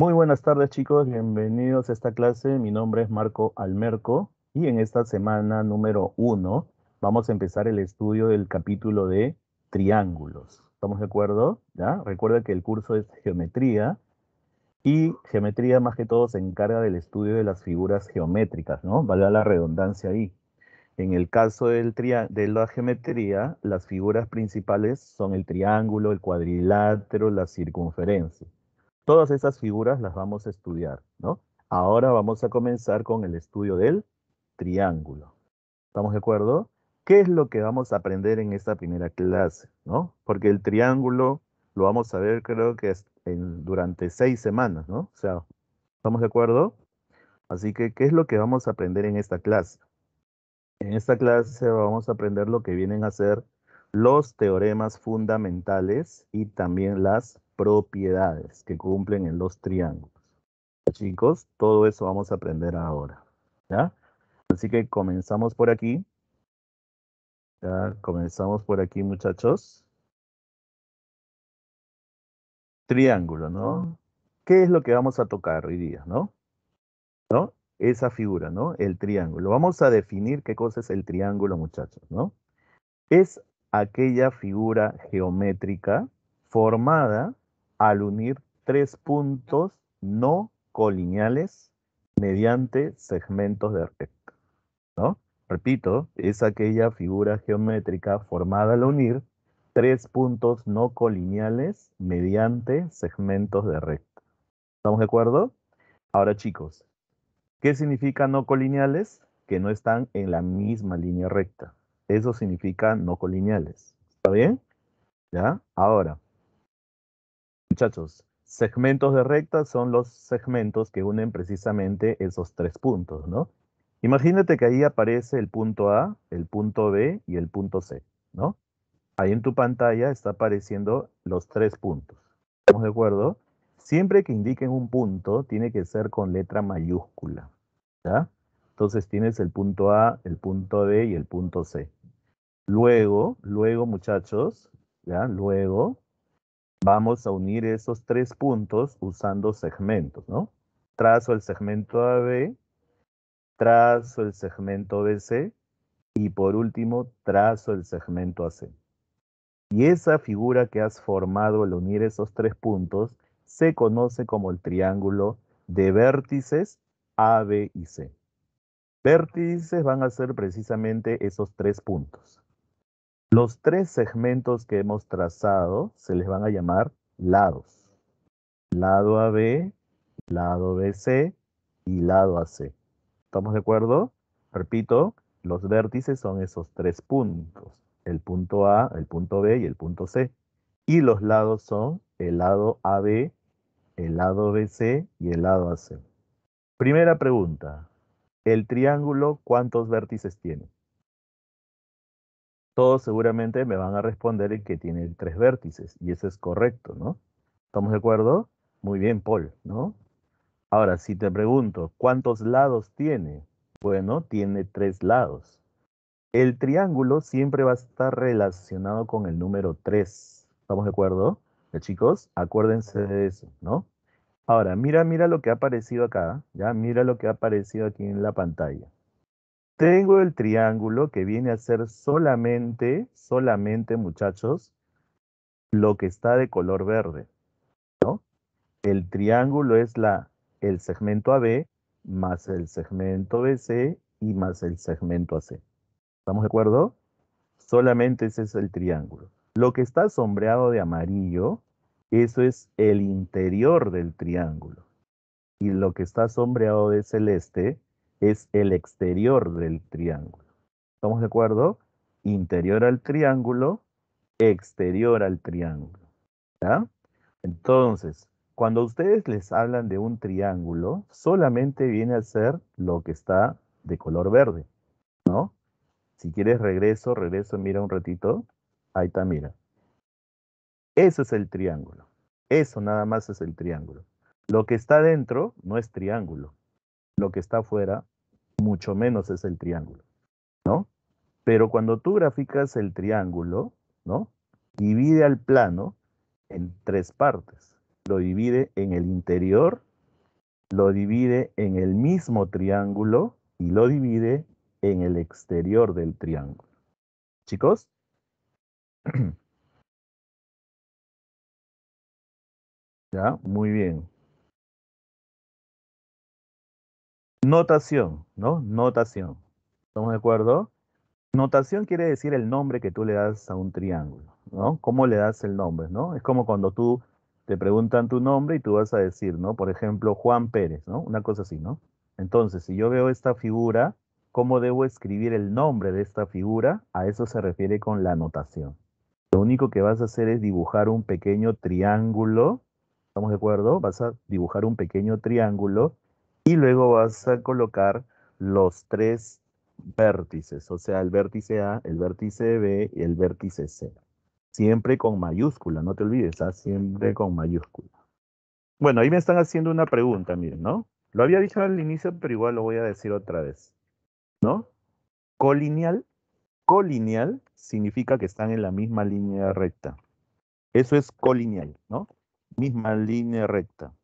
Muy buenas tardes chicos, bienvenidos a esta clase. Mi nombre es Marco Almerco y en esta semana número uno vamos a empezar el estudio del capítulo de triángulos. ¿Estamos de acuerdo? ¿Ya? Recuerda que el curso es geometría y geometría más que todo se encarga del estudio de las figuras geométricas, ¿no? Valga la redundancia ahí. En el caso del de la geometría, las figuras principales son el triángulo, el cuadrilátero, la circunferencia. Todas esas figuras las vamos a estudiar, ¿no? Ahora vamos a comenzar con el estudio del triángulo. ¿Estamos de acuerdo? ¿Qué es lo que vamos a aprender en esta primera clase? ¿no? Porque el triángulo lo vamos a ver creo que es durante seis semanas, ¿no? O sea, ¿estamos de acuerdo? Así que, ¿qué es lo que vamos a aprender en esta clase? En esta clase vamos a aprender lo que vienen a ser los teoremas fundamentales y también las propiedades que cumplen en los triángulos. Chicos, todo eso vamos a aprender ahora. ¿ya? Así que comenzamos por aquí. Ya, comenzamos por aquí, muchachos. Triángulo, ¿no? ¿Qué es lo que vamos a tocar hoy día, no? ¿No? Esa figura, ¿no? El triángulo. Vamos a definir qué cosa es el triángulo, muchachos, ¿no? Es aquella figura geométrica formada al unir tres puntos no colineales mediante segmentos de recta. ¿no? Repito, es aquella figura geométrica formada al unir tres puntos no colineales mediante segmentos de recta. ¿Estamos de acuerdo? Ahora chicos, ¿qué significa no colineales? Que no están en la misma línea recta. Eso significa no colineales. ¿Está bien? ¿Ya? Ahora, Muchachos, segmentos de recta son los segmentos que unen precisamente esos tres puntos, ¿no? Imagínate que ahí aparece el punto A, el punto B y el punto C, ¿no? Ahí en tu pantalla está apareciendo los tres puntos. ¿Estamos de acuerdo? Siempre que indiquen un punto, tiene que ser con letra mayúscula, ¿ya? Entonces tienes el punto A, el punto B y el punto C. Luego, luego muchachos, ¿ya? Luego Vamos a unir esos tres puntos usando segmentos, ¿no? Trazo el segmento AB, trazo el segmento BC y por último trazo el segmento AC. Y esa figura que has formado al unir esos tres puntos se conoce como el triángulo de vértices A, B y C. Vértices van a ser precisamente esos tres puntos. Los tres segmentos que hemos trazado se les van a llamar lados. Lado AB, lado BC y lado AC. ¿Estamos de acuerdo? Repito, los vértices son esos tres puntos. El punto A, el punto B y el punto C. Y los lados son el lado AB, el lado BC y el lado AC. Primera pregunta. ¿El triángulo cuántos vértices tiene? todos seguramente me van a responder que tiene tres vértices, y eso es correcto, ¿no? ¿Estamos de acuerdo? Muy bien, Paul, ¿no? Ahora, si te pregunto, ¿cuántos lados tiene? Bueno, tiene tres lados. El triángulo siempre va a estar relacionado con el número 3. ¿Estamos de acuerdo? chicos, acuérdense de eso, ¿no? Ahora, mira, mira lo que ha aparecido acá, ya, mira lo que ha aparecido aquí en la pantalla. Tengo el triángulo que viene a ser solamente, solamente, muchachos, lo que está de color verde, El triángulo es la, el segmento AB más el segmento BC y más el segmento AC. ¿Estamos de acuerdo? Solamente ese es el triángulo. Lo que está sombreado de amarillo, eso es el interior del triángulo. Y lo que está sombreado de celeste, es el exterior del triángulo. ¿Estamos de acuerdo? Interior al triángulo, exterior al triángulo. Entonces, cuando ustedes les hablan de un triángulo, solamente viene a ser lo que está de color verde, ¿no? Si quieres regreso, regreso, mira un ratito. Ahí está, mira. Eso es el triángulo. Eso nada más es el triángulo. Lo que está dentro no es triángulo. Lo que está fuera mucho menos es el triángulo, ¿no? Pero cuando tú graficas el triángulo, ¿no? Divide al plano en tres partes. Lo divide en el interior, lo divide en el mismo triángulo y lo divide en el exterior del triángulo. Chicos. Ya, muy bien. Notación, ¿no? Notación. ¿Estamos de acuerdo? Notación quiere decir el nombre que tú le das a un triángulo, ¿no? ¿Cómo le das el nombre, no? Es como cuando tú te preguntan tu nombre y tú vas a decir, ¿no? Por ejemplo, Juan Pérez, ¿no? Una cosa así, ¿no? Entonces, si yo veo esta figura, ¿cómo debo escribir el nombre de esta figura? A eso se refiere con la notación. Lo único que vas a hacer es dibujar un pequeño triángulo, ¿estamos de acuerdo? Vas a dibujar un pequeño triángulo y luego vas a colocar los tres vértices, o sea, el vértice A, el vértice B y el vértice C. Siempre con mayúscula, no te olvides, ah, siempre con mayúscula. Bueno, ahí me están haciendo una pregunta, miren, ¿no? Lo había dicho al inicio, pero igual lo voy a decir otra vez, ¿no? Colineal, colineal significa que están en la misma línea recta. Eso es colineal, ¿no? Misma línea recta.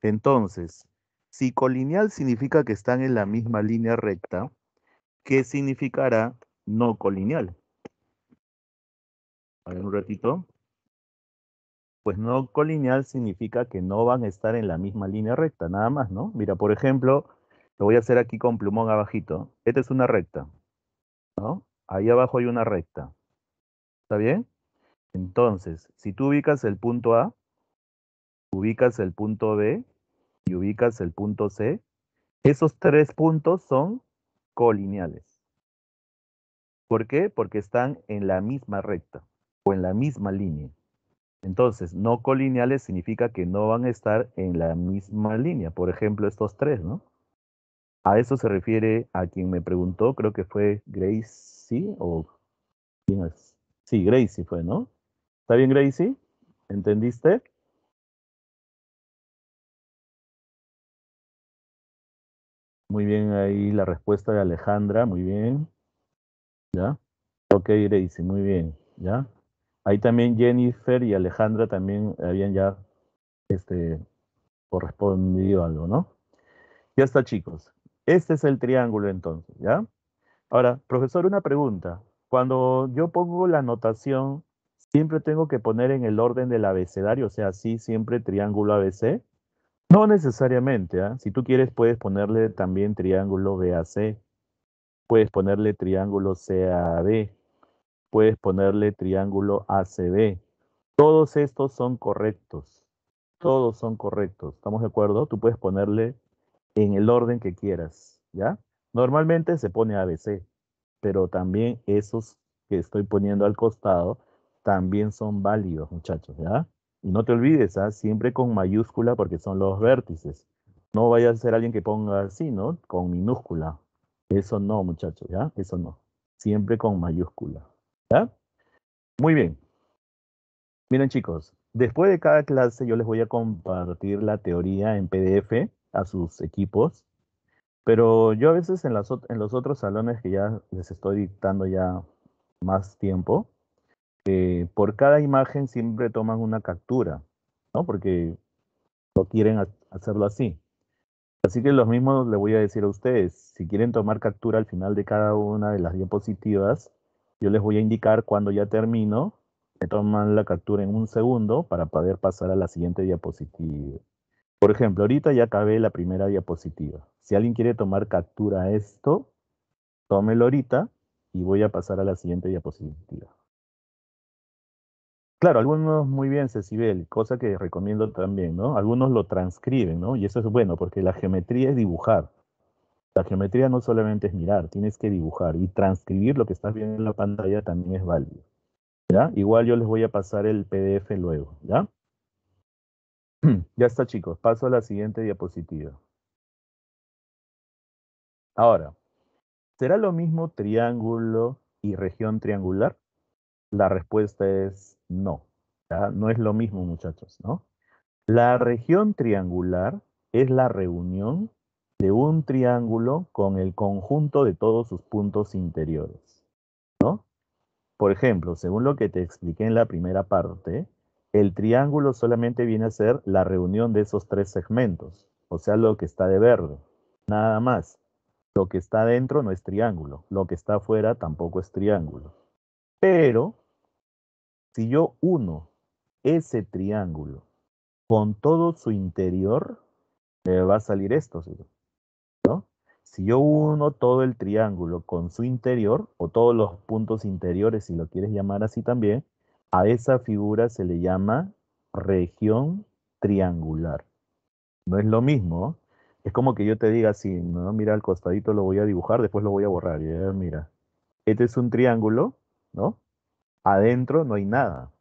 Entonces, si colineal significa que están en la misma línea recta, ¿qué significará no colineal? A ver un ratito. Pues no colineal significa que no van a estar en la misma línea recta, nada más, ¿no? Mira, por ejemplo, lo voy a hacer aquí con plumón abajito. Esta es una recta, ¿no? Ahí abajo hay una recta. ¿Está bien? Entonces, si tú ubicas el punto A, ubicas el punto B y ubicas el punto C, esos tres puntos son colineales. ¿Por qué? Porque están en la misma recta o en la misma línea. Entonces, no colineales significa que no van a estar en la misma línea. Por ejemplo, estos tres, ¿no? A eso se refiere a quien me preguntó, creo que fue Gracie o quién es. Sí, Gracie fue, ¿no? ¿Está bien, Gracie? ¿Entendiste? Muy bien, ahí la respuesta de Alejandra, muy bien. ¿Ya? Ok, dice, muy bien. ¿Ya? Ahí también Jennifer y Alejandra también habían ya este, correspondido algo, ¿no? Ya está, chicos. Este es el triángulo entonces, ¿ya? Ahora, profesor, una pregunta. Cuando yo pongo la notación, ¿siempre tengo que poner en el orden del abecedario? O sea, sí, siempre triángulo ABC. No necesariamente, ¿ah? si tú quieres puedes ponerle también triángulo BAC, puedes ponerle triángulo CAB, puedes ponerle triángulo ACB. Todos estos son correctos, todos son correctos, ¿estamos de acuerdo? Tú puedes ponerle en el orden que quieras, ¿ya? Normalmente se pone ABC, pero también esos que estoy poniendo al costado también son válidos, muchachos, ¿ya? no te olvides, ¿ah? siempre con mayúscula porque son los vértices. No vaya a ser alguien que ponga así, ¿no? Con minúscula. Eso no, muchachos, ¿ya? Eso no. Siempre con mayúscula. ¿Ya? Muy bien. Miren, chicos, después de cada clase yo les voy a compartir la teoría en PDF a sus equipos. Pero yo a veces en los otros salones que ya les estoy dictando ya más tiempo, eh, por cada imagen siempre toman una captura, ¿no? Porque no quieren hacerlo así. Así que los mismos le voy a decir a ustedes, si quieren tomar captura al final de cada una de las diapositivas, yo les voy a indicar cuando ya termino, me toman la captura en un segundo para poder pasar a la siguiente diapositiva. Por ejemplo, ahorita ya acabé la primera diapositiva. Si alguien quiere tomar captura a esto, tómelo ahorita y voy a pasar a la siguiente diapositiva. Claro, algunos muy bien, Cecibel, cosa que recomiendo también, ¿no? Algunos lo transcriben, ¿no? Y eso es bueno, porque la geometría es dibujar. La geometría no solamente es mirar, tienes que dibujar y transcribir lo que estás viendo en la pantalla también es válido. ¿Ya? Igual yo les voy a pasar el PDF luego, ¿ya? Ya está, chicos. Paso a la siguiente diapositiva. Ahora, ¿será lo mismo triángulo y región triangular? La respuesta es no, ¿ya? no es lo mismo, muchachos, ¿no? La región triangular es la reunión de un triángulo con el conjunto de todos sus puntos interiores, ¿no? Por ejemplo, según lo que te expliqué en la primera parte, el triángulo solamente viene a ser la reunión de esos tres segmentos, o sea, lo que está de verde, nada más. Lo que está dentro no es triángulo, lo que está afuera tampoco es triángulo. Pero si yo uno ese triángulo con todo su interior, me va a salir esto, ¿no? Si yo uno todo el triángulo con su interior, o todos los puntos interiores, si lo quieres llamar así también, a esa figura se le llama región triangular. No es lo mismo. Es como que yo te diga así, ¿no? mira al costadito lo voy a dibujar, después lo voy a borrar. Eh, mira, este es un triángulo, ¿no? adentro no hay nada,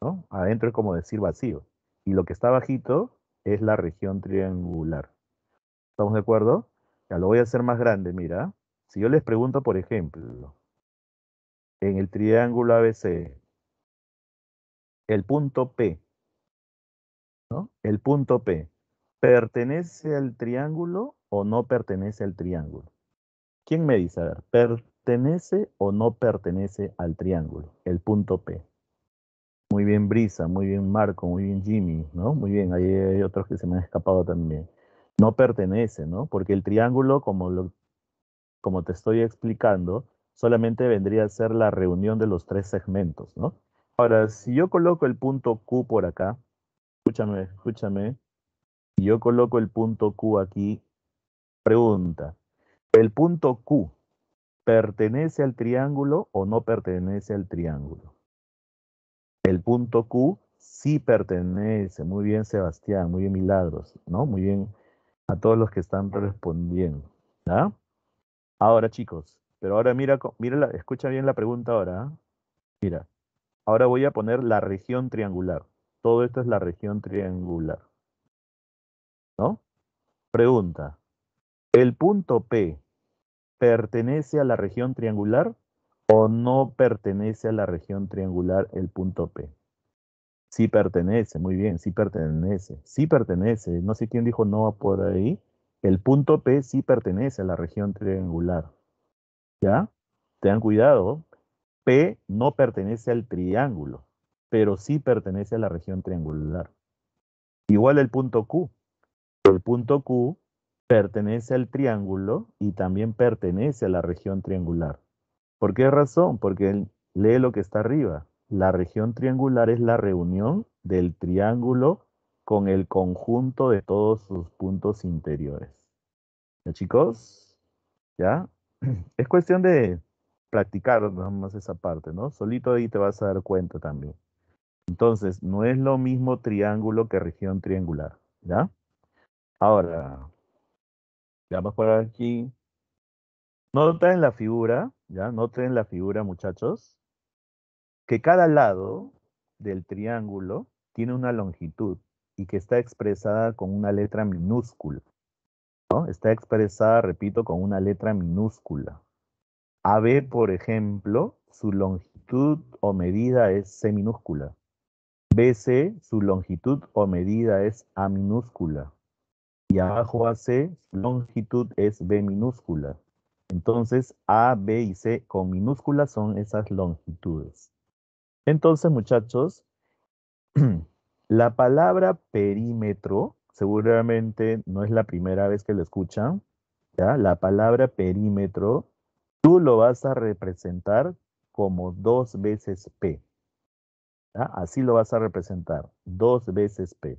¿no? Adentro es como decir vacío. Y lo que está bajito es la región triangular. ¿Estamos de acuerdo? Ya lo voy a hacer más grande, mira. Si yo les pregunto, por ejemplo, en el triángulo ABC, el punto P, ¿no? El punto P, ¿pertenece al triángulo o no pertenece al triángulo? ¿Quién me dice? A ver, ¿pertenece? ¿Pertenece o no pertenece al triángulo? El punto P. Muy bien Brisa, muy bien Marco, muy bien Jimmy, ¿no? Muy bien, hay otros que se me han escapado también. No pertenece, ¿no? Porque el triángulo, como, lo, como te estoy explicando, solamente vendría a ser la reunión de los tres segmentos, ¿no? Ahora, si yo coloco el punto Q por acá, escúchame, escúchame, si yo coloco el punto Q aquí, pregunta, el punto Q ¿Pertenece al triángulo o no pertenece al triángulo? El punto Q sí pertenece. Muy bien, Sebastián. Muy bien, Milagros. ¿no? Muy bien a todos los que están respondiendo. Ahora, chicos, pero ahora mira, mira escucha bien la pregunta ahora. ¿ah? Mira, ahora voy a poner la región triangular. Todo esto es la región triangular. ¿No? Pregunta. El punto P ¿pertenece a la región triangular o no pertenece a la región triangular el punto P? Sí pertenece, muy bien, sí pertenece, sí pertenece. No sé quién dijo no por ahí. El punto P sí pertenece a la región triangular. ¿Ya? Tengan cuidado. P no pertenece al triángulo, pero sí pertenece a la región triangular. Igual el punto Q. El punto Q pertenece al triángulo y también pertenece a la región triangular. ¿Por qué razón? Porque lee lo que está arriba. La región triangular es la reunión del triángulo con el conjunto de todos sus puntos interiores. ¿Ya chicos? ¿Ya? Es cuestión de practicar más esa parte, ¿no? Solito ahí te vas a dar cuenta también. Entonces, no es lo mismo triángulo que región triangular, ¿ya? Ahora, ya vamos por aquí. Noten la figura, ya, noten la figura, muchachos, que cada lado del triángulo tiene una longitud y que está expresada con una letra minúscula. Está expresada, repito, con una letra minúscula. AB, por ejemplo, su longitud o medida es C minúscula. BC, su longitud o medida es A minúscula y abajo AC, longitud es B minúscula. Entonces, A, B y C con minúsculas son esas longitudes. Entonces, muchachos, la palabra perímetro, seguramente no es la primera vez que lo escuchan, ¿ya? la palabra perímetro, tú lo vas a representar como dos veces P. Así lo vas a representar, dos veces P.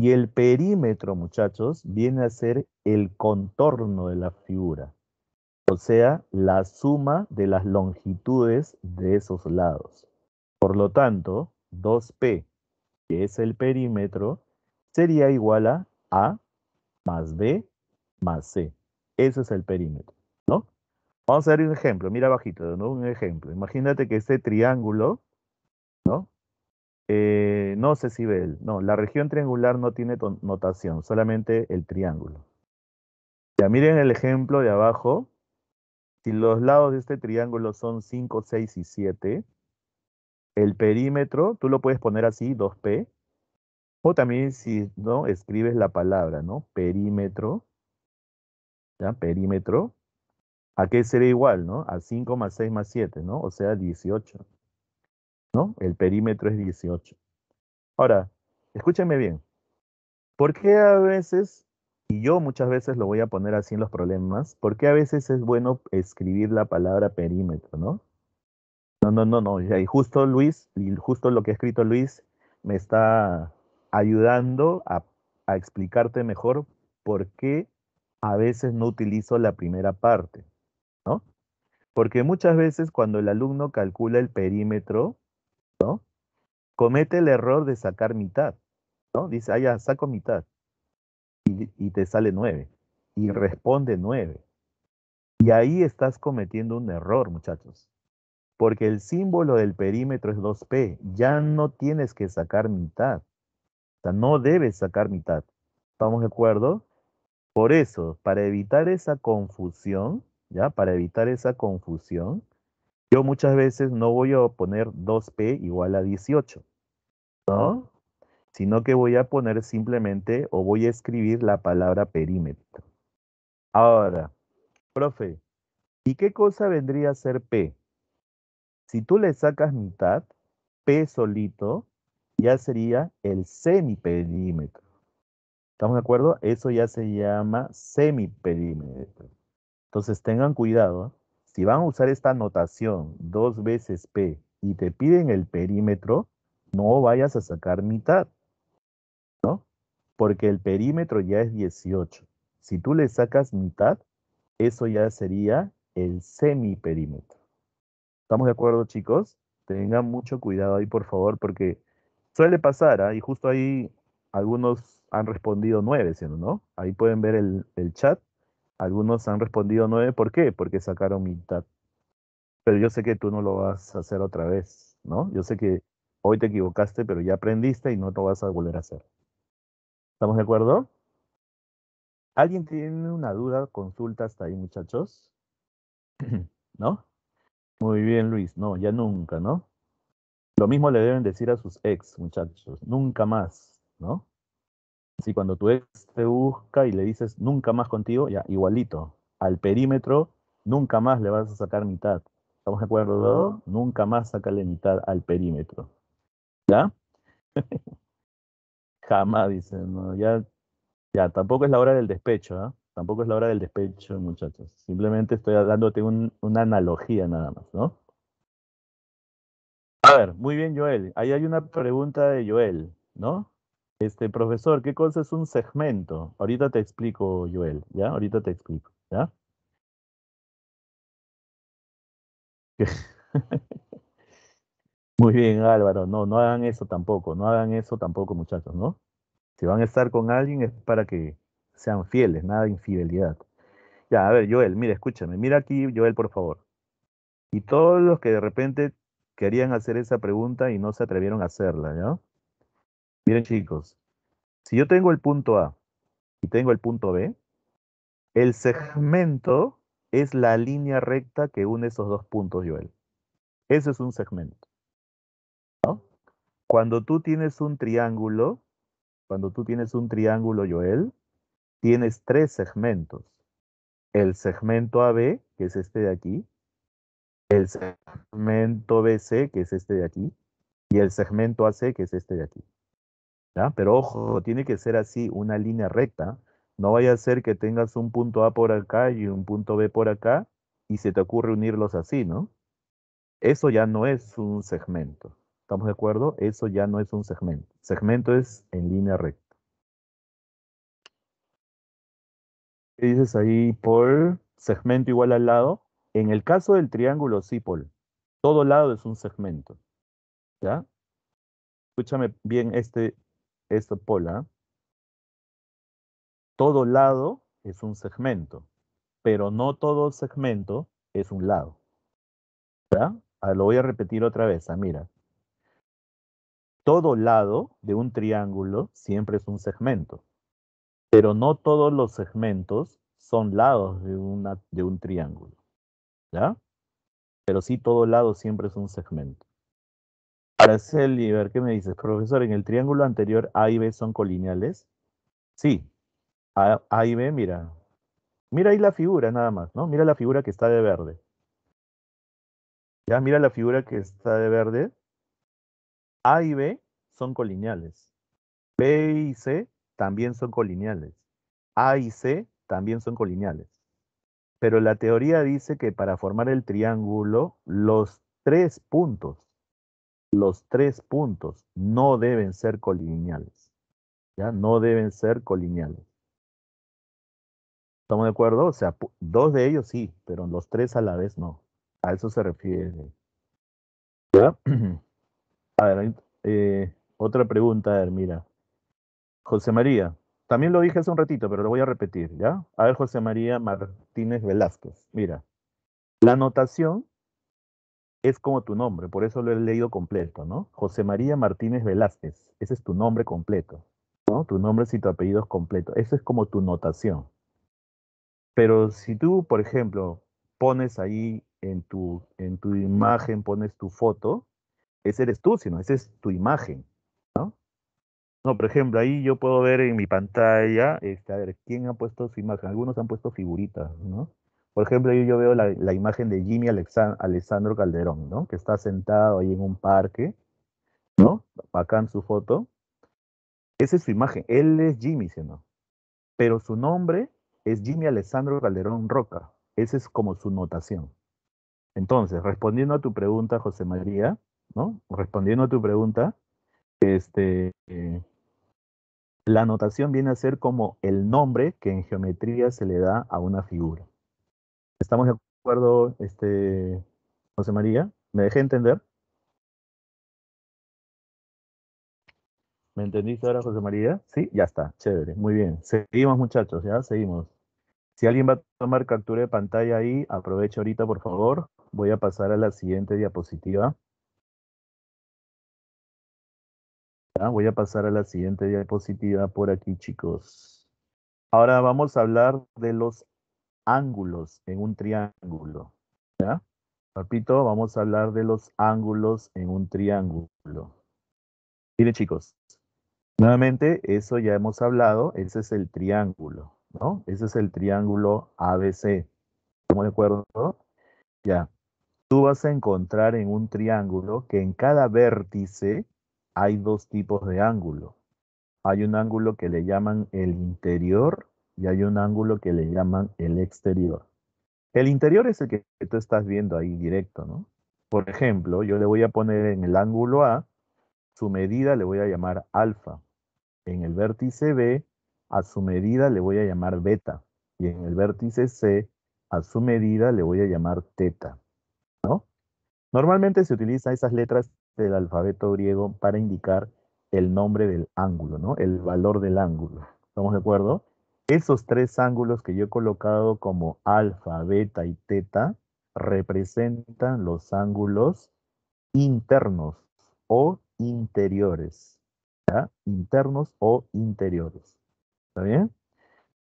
Y el perímetro, muchachos, viene a ser el contorno de la figura, o sea, la suma de las longitudes de esos lados. Por lo tanto, 2p, que es el perímetro, sería igual a a más b más c. Ese es el perímetro, ¿no? Vamos a ver un ejemplo, mira bajito, ¿no? Un ejemplo. Imagínate que este triángulo, ¿no? Eh, si no él. no, la región triangular no tiene notación, solamente el triángulo. Ya miren el ejemplo de abajo. Si los lados de este triángulo son 5, 6 y 7, el perímetro, tú lo puedes poner así, 2P, o también si no, escribes la palabra, ¿no? Perímetro, ¿ya? Perímetro, ¿a qué será igual, no? A 5 más 6 más 7, ¿no? O sea, 18. ¿no? El perímetro es 18. Ahora, escúchame bien. ¿Por qué a veces, y yo muchas veces lo voy a poner así en los problemas, por qué a veces es bueno escribir la palabra perímetro, ¿no? No, no, no, no. Y justo Luis, justo lo que ha escrito Luis me está ayudando a, a explicarte mejor por qué a veces no utilizo la primera parte, ¿no? Porque muchas veces cuando el alumno calcula el perímetro, ¿no? Comete el error de sacar mitad, ¿no? Dice, ah, ya, saco mitad. Y, te sale nueve. Y responde nueve. Y ahí estás cometiendo un error, muchachos. Porque el símbolo del perímetro es 2P. Ya no tienes que sacar mitad. O sea, no debes sacar mitad. ¿Estamos de acuerdo? Por eso, para evitar esa confusión, ¿ya? Para evitar esa confusión, yo muchas veces no voy a poner 2P igual a 18, ¿no? Sino que voy a poner simplemente o voy a escribir la palabra perímetro. Ahora, profe, ¿y qué cosa vendría a ser P? Si tú le sacas mitad, P solito ya sería el semiperímetro. ¿Estamos de acuerdo? Eso ya se llama semiperímetro. Entonces tengan cuidado. ¿eh? si van a usar esta notación dos veces P y te piden el perímetro, no vayas a sacar mitad, ¿no? Porque el perímetro ya es 18. Si tú le sacas mitad, eso ya sería el semiperímetro. ¿Estamos de acuerdo, chicos? Tengan mucho cuidado ahí, por favor, porque suele pasar, ahí y justo ahí algunos han respondido nueve, ¿no? Ahí pueden ver el chat algunos han respondido nueve. ¿Por qué? Porque sacaron mitad. Pero yo sé que tú no lo vas a hacer otra vez, ¿no? Yo sé que hoy te equivocaste, pero ya aprendiste y no lo vas a volver a hacer. ¿Estamos de acuerdo? ¿Alguien tiene una duda, consulta hasta ahí, muchachos? ¿No? Muy bien, Luis. No, ya nunca, ¿no? Lo mismo le deben decir a sus ex, muchachos. Nunca más, ¿no? Si cuando tu ex te busca y le dices nunca más contigo, ya igualito. Al perímetro, nunca más le vas a sacar mitad. ¿Estamos de acuerdo? Ah. Nunca más sacarle mitad al perímetro. ¿Ya? Jamás, dicen. No, ya, ya, tampoco es la hora del despecho, ¿ah? Tampoco es la hora del despecho, muchachos. Simplemente estoy dándote una analogía nada más, ¿no? A ver, muy bien, Joel. Ahí hay una pregunta de Joel, ¿no? Este, profesor, ¿qué cosa es un segmento? Ahorita te explico, Joel, ¿ya? Ahorita te explico, ¿ya? Muy bien, Álvaro, no, no hagan eso tampoco, no hagan eso tampoco, muchachos, ¿no? Si van a estar con alguien es para que sean fieles, nada de infidelidad. Ya, a ver, Joel, mira, escúchame, mira aquí, Joel, por favor. Y todos los que de repente querían hacer esa pregunta y no se atrevieron a hacerla, ¿ya? Miren chicos, si yo tengo el punto A y tengo el punto B, el segmento es la línea recta que une esos dos puntos, Joel. Ese es un segmento. Cuando tú tienes un triángulo, cuando tú tienes un triángulo, Joel, tienes tres segmentos. El segmento AB, que es este de aquí, el segmento BC, que es este de aquí, y el segmento AC, que es este de aquí. Pero ojo, tiene que ser así, una línea recta. No vaya a ser que tengas un punto A por acá y un punto B por acá y se te ocurre unirlos así, ¿no? Eso ya no es un segmento. ¿Estamos de acuerdo? Eso ya no es un segmento. Segmento es en línea recta. ¿Qué dices ahí Paul? segmento igual al lado? En el caso del triángulo sí, Paul. Todo lado es un segmento. ¿Ya? Escúchame bien este, esto pola, todo lado es un segmento, pero no todo segmento es un lado. ¿Ya? Ah, lo voy a repetir otra vez. Ah, mira. Todo lado de un triángulo siempre es un segmento, pero no todos los segmentos son lados de, de un triángulo. ¿Ya? Pero sí todo lado siempre es un segmento. Araceli, a ver qué me dices. Profesor, ¿en el triángulo anterior A y B son colineales? Sí. A, a, y B, mira. Mira ahí la figura nada más, ¿no? Mira la figura que está de verde. Ya, mira la figura que está de verde. A y B son colineales. B y C también son colineales. A y C también son colineales. Pero la teoría dice que para formar el triángulo, los tres puntos los tres puntos no deben ser colineales. ¿Ya? No deben ser colineales. ¿Estamos de acuerdo? O sea, dos de ellos sí, pero los tres a la vez no. A eso se refiere. ¿Ya? A ver, eh, otra pregunta, a ver, mira. José María, también lo dije hace un ratito, pero lo voy a repetir, ¿ya? A ver, José María Martínez Velázquez, mira. La notación es como tu nombre, por eso lo he leído completo, ¿no? José María Martínez Velázquez, ese es tu nombre completo, ¿no? Tu nombre y tu apellido es completo, eso es como tu notación. Pero si tú, por ejemplo, pones ahí en tu, en tu imagen, pones tu foto, ese eres tú, sino esa es tu imagen, ¿no? No, por ejemplo, ahí yo puedo ver en mi pantalla, este, a ver, ¿quién ha puesto su imagen? Algunos han puesto figuritas, ¿no? Por ejemplo, yo, veo la, imagen de Jimmy Alessandro Calderón, ¿no? Que está sentado ahí en un parque, ¿no? en su foto. Esa es su imagen. Él es Jimmy, no? Pero su nombre es Jimmy Alessandro Calderón Roca. Esa es como su notación. Entonces, respondiendo a tu pregunta, José María, ¿no? Respondiendo a tu pregunta, este, eh, la notación viene a ser como el nombre que en geometría se le da a una figura. ¿Estamos de acuerdo, este, José María? ¿Me dejé entender? ¿Me entendiste ahora, José María? Sí, ya está, chévere, muy bien. Seguimos, muchachos, ya seguimos. Si alguien va a tomar captura de pantalla ahí, aprovecho ahorita, por favor. Voy a pasar a la siguiente diapositiva. voy a pasar a la siguiente diapositiva por aquí, chicos. Ahora vamos a hablar de los ángulos en un triángulo. ¿ya? Repito, vamos a hablar de los ángulos en un triángulo. Mire, chicos, nuevamente eso ya hemos hablado, ese es el triángulo, ¿no? Ese es el triángulo ABC. ¿Estamos de acuerdo? Ya. Tú vas a encontrar en un triángulo que en cada vértice hay dos tipos de ángulo. Hay un ángulo que le llaman el interior y hay un ángulo que le llaman el exterior. El interior es el que tú estás viendo ahí directo, ¿no? Por ejemplo, yo le voy a poner en el ángulo A, su medida le voy a llamar alfa. En el vértice B, a su medida le voy a llamar beta. Y en el vértice C, a su medida le voy a llamar teta. ¿no? Normalmente se utilizan esas letras del alfabeto griego para indicar el nombre del ángulo, ¿no? el valor del ángulo. ¿Estamos de acuerdo? Esos tres ángulos que yo he colocado como alfa, beta y teta representan los ángulos internos o interiores. ¿ya? Internos o interiores. ¿Está bien?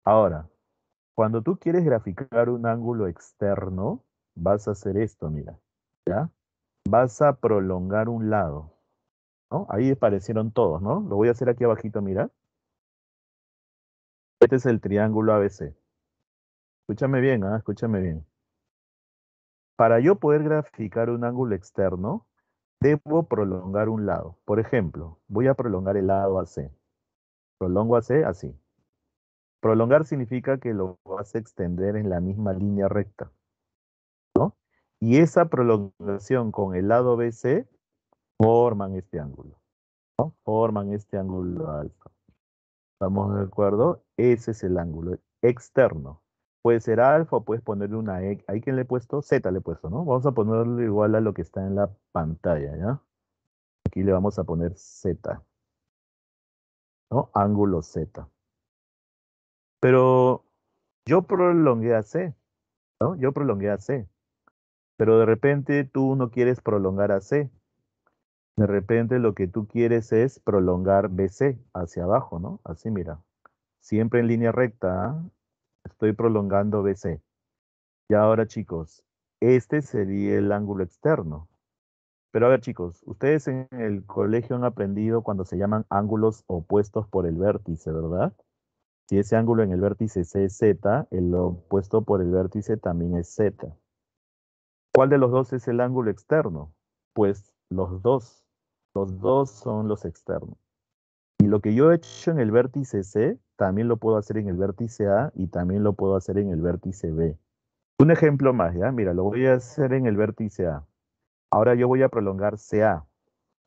Ahora, cuando tú quieres graficar un ángulo externo, vas a hacer esto, mira. ¿Ya? Vas a prolongar un lado. ¿no? Ahí aparecieron todos, ¿no? Lo voy a hacer aquí abajito, mira. Este es el triángulo ABC. Escúchame bien, ¿ah? escúchame bien. Para yo poder graficar un ángulo externo, debo prolongar un lado. Por ejemplo, voy a prolongar el lado AC. Prolongo AC así. Prolongar significa que lo vas a extender en la misma línea recta. ¿no? Y esa prolongación con el lado BC forman este ángulo. Forman este ángulo alfa. Estamos de acuerdo. Ese es el ángulo externo. Puede ser alfa, puedes ponerle una X. E. Ahí le he puesto, Z le he puesto, ¿no? Vamos a ponerle igual a lo que está en la pantalla, ¿ya? Aquí le vamos a poner Z. ¿No? Ángulo Z. Pero yo prolongué a C, ¿no? Yo prolongué a C. Pero de repente tú no quieres prolongar a C. De repente lo que tú quieres es prolongar BC hacia abajo, ¿no? Así mira. Siempre en línea recta. Estoy prolongando BC. Y ahora chicos, este sería el ángulo externo. Pero a ver chicos, ustedes en el colegio han aprendido cuando se llaman ángulos opuestos por el vértice, ¿verdad? Si ese ángulo en el vértice C es e Z, el opuesto por el vértice también es Z. ¿Cuál de los dos es el ángulo externo? Pues los dos. Los dos son los externos. Y lo que yo he hecho en el vértice C, también lo puedo hacer en el vértice A y también lo puedo hacer en el vértice B. Un ejemplo más, ¿ya? Mira, lo voy a hacer en el vértice A. Ahora yo voy a prolongar CA.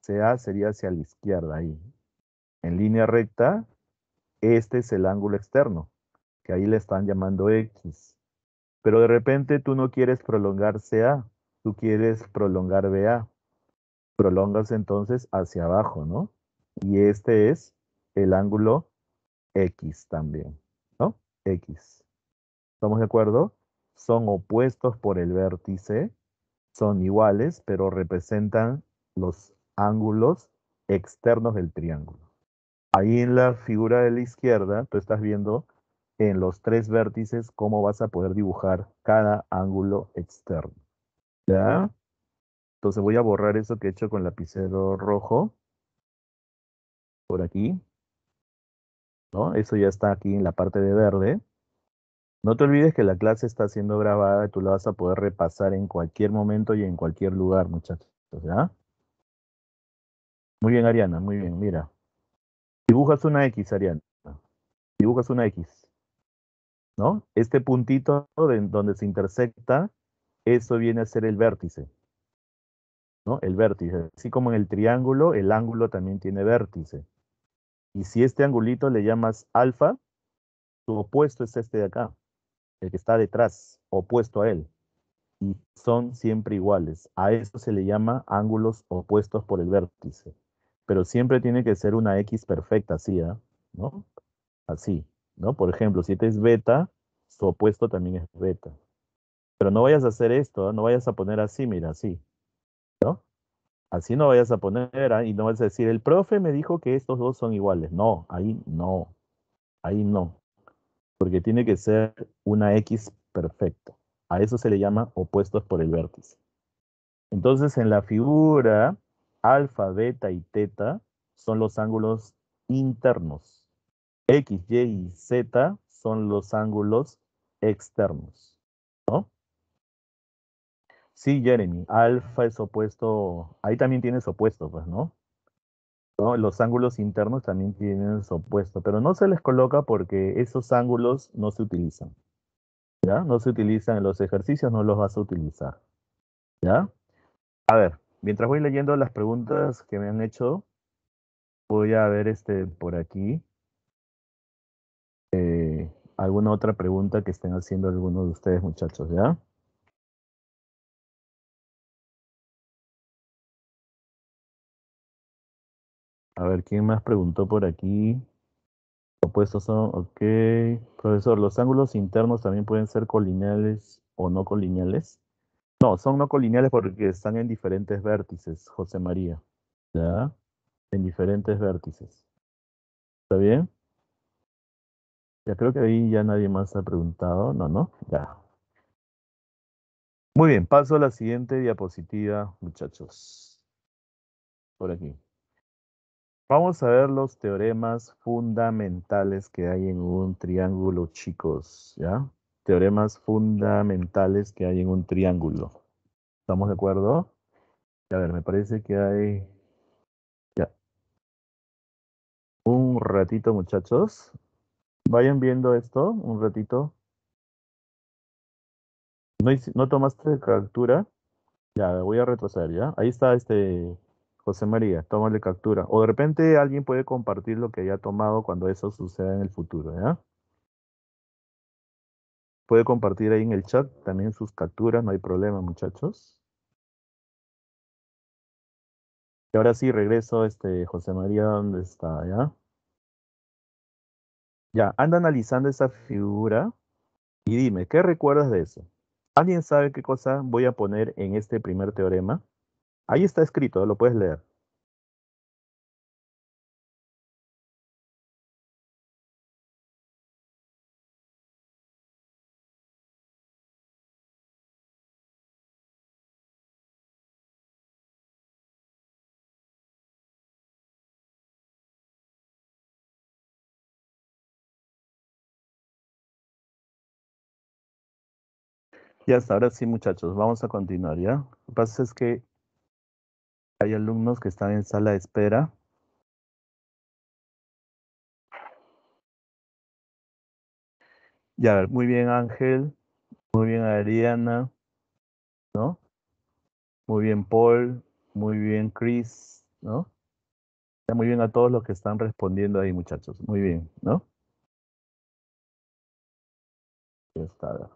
CA sería hacia la izquierda ahí. En línea recta, este es el ángulo externo, que ahí le están llamando X. Pero de repente tú no quieres prolongar CA, tú quieres prolongar BA prolongas entonces hacia abajo, ¿no? Y este es el ángulo X también, ¿no? X. ¿Estamos de acuerdo? Son opuestos por el vértice, son iguales, pero representan los ángulos externos del triángulo. Ahí en la figura de la izquierda, tú estás viendo en los tres vértices cómo vas a poder dibujar cada ángulo externo. ¿Ya? Entonces voy a borrar eso que he hecho con lapicero rojo. Por aquí. ¿No? Eso ya está aquí en la parte de verde. No te olvides que la clase está siendo grabada y tú la vas a poder repasar en cualquier momento y en cualquier lugar, muchachos. ¿ya? Muy bien, Ariana, muy bien, mira. Dibujas una X, Ariana. Dibujas una X. ¿No? Este puntito donde se intersecta, eso viene a ser el vértice. ¿no? El vértice. Así como en el triángulo, el ángulo también tiene vértice. Y si este angulito le llamas alfa, su opuesto es este de acá, el que está detrás, opuesto a él. Y son siempre iguales. A eso se le llama ángulos opuestos por el vértice. Pero siempre tiene que ser una X perfecta, así, ¿ah? ¿no? Así, ¿no? Por ejemplo, si este es beta, su opuesto también es beta. Pero no vayas a hacer esto, ¿ah? no vayas a poner así, mira, así. Así no vayas a poner ahí, y no vas a decir, el profe me dijo que estos dos son iguales. No, ahí no, ahí no, porque tiene que ser una X perfecta. A eso se le llama opuestos por el vértice. Entonces, en la figura, alfa, beta y teta son los ángulos internos. X, Y y Z son los ángulos externos. ¿no? Sí, Jeremy, alfa es opuesto, ahí también tienes opuesto, pues, ¿no? ¿no? Los ángulos internos también tienen su opuesto, pero no se les coloca porque esos ángulos no se utilizan. ¿Ya? No se utilizan en los ejercicios, no los vas a utilizar. ¿Ya? A ver, mientras voy leyendo las preguntas que me han hecho, voy a ver este por aquí. Eh, alguna otra pregunta que estén haciendo algunos de ustedes, muchachos, ¿ya? A ver, ¿quién más preguntó por aquí? Opuestos son, ok. Profesor, ¿los ángulos internos también pueden ser colineales o no colineales? No, son no colineales porque están en diferentes vértices, José María. ¿Ya? En diferentes vértices. ¿Está bien? Ya creo que ahí ya nadie más ha preguntado. No, no, ya. Muy bien, paso a la siguiente diapositiva, muchachos. Por aquí. Vamos a ver los teoremas fundamentales que hay en un triángulo, chicos, ¿ya? Teoremas fundamentales que hay en un triángulo. ¿Estamos de acuerdo? A ver, me parece que hay... Ya. Un ratito, muchachos. Vayan viendo esto, un ratito. ¿No, no tomaste captura? Ya, voy a retroceder, ¿ya? Ahí está este José María, tómale captura. O de repente alguien puede compartir lo que haya tomado cuando eso suceda en el futuro, ¿ya? Puede compartir ahí en el chat también sus capturas, no hay problema, muchachos. Y ahora sí, regreso, este, José María, ¿dónde está, ya? Ya, anda analizando esa figura y dime, ¿qué recuerdas de eso? ¿Alguien sabe qué cosa voy a poner en este primer teorema? Ahí está escrito, lo puedes leer. Ya hasta ahora sí, muchachos, vamos a continuar, ¿ya? Lo que pasa es que hay alumnos que están en sala de espera. Ya, muy bien Ángel, muy bien Ariana, ¿no? Muy bien Paul, muy bien Chris, ¿no? muy bien a todos los que están respondiendo ahí, muchachos. Muy bien, ¿no? Ya está.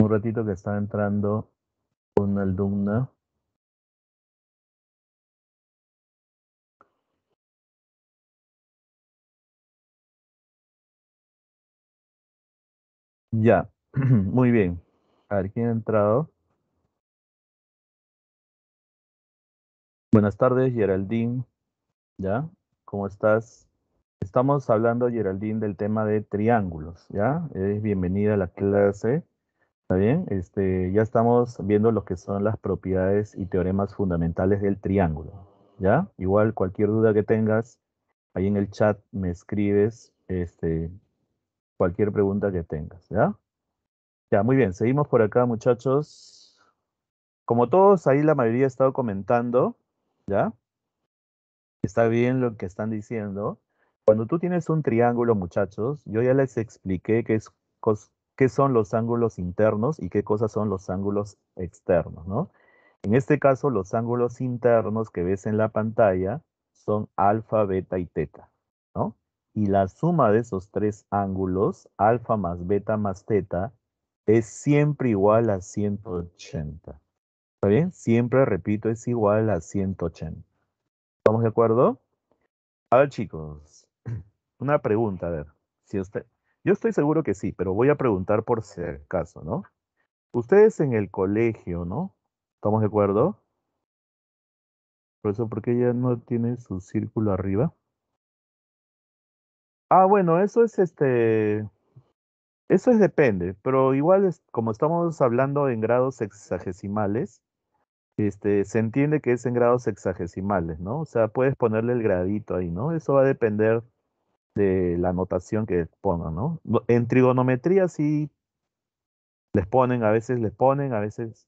Un ratito que está entrando una alumna. Ya, muy bien. A ver quién ha entrado. Buenas tardes, Geraldine. ¿Ya? ¿Cómo estás? Estamos hablando, Geraldine, del tema de triángulos. ¿Ya? Es bienvenida a la clase. ¿Está bien? Este, ya estamos viendo lo que son las propiedades y teoremas fundamentales del triángulo. ¿Ya? Igual cualquier duda que tengas, ahí en el chat me escribes este, cualquier pregunta que tengas. ¿Ya? Ya, muy bien. Seguimos por acá, muchachos. Como todos, ahí la mayoría ha estado comentando. ¿Ya? Está bien lo que están diciendo. Cuando tú tienes un triángulo, muchachos, yo ya les expliqué que es qué son los ángulos internos y qué cosas son los ángulos externos, ¿no? En este caso, los ángulos internos que ves en la pantalla son alfa, beta y teta, ¿no? Y la suma de esos tres ángulos, alfa más beta más teta, es siempre igual a 180. ¿Está bien? Siempre, repito, es igual a 180. ¿Estamos de acuerdo? A ver, chicos, una pregunta, a ver, si usted, yo estoy seguro que sí, pero voy a preguntar por si acaso, ¿no? Ustedes en el colegio, ¿no? ¿Estamos de acuerdo? Por eso, ¿por qué ella no tiene su círculo arriba? Ah, bueno, eso es este. Eso es depende, pero igual, como estamos hablando en grados sexagesimales, este, se entiende que es en grados sexagesimales, ¿no? O sea, puedes ponerle el gradito ahí, ¿no? Eso va a depender de la notación que pongan, ¿no? En trigonometría sí les ponen, a veces les ponen, a veces,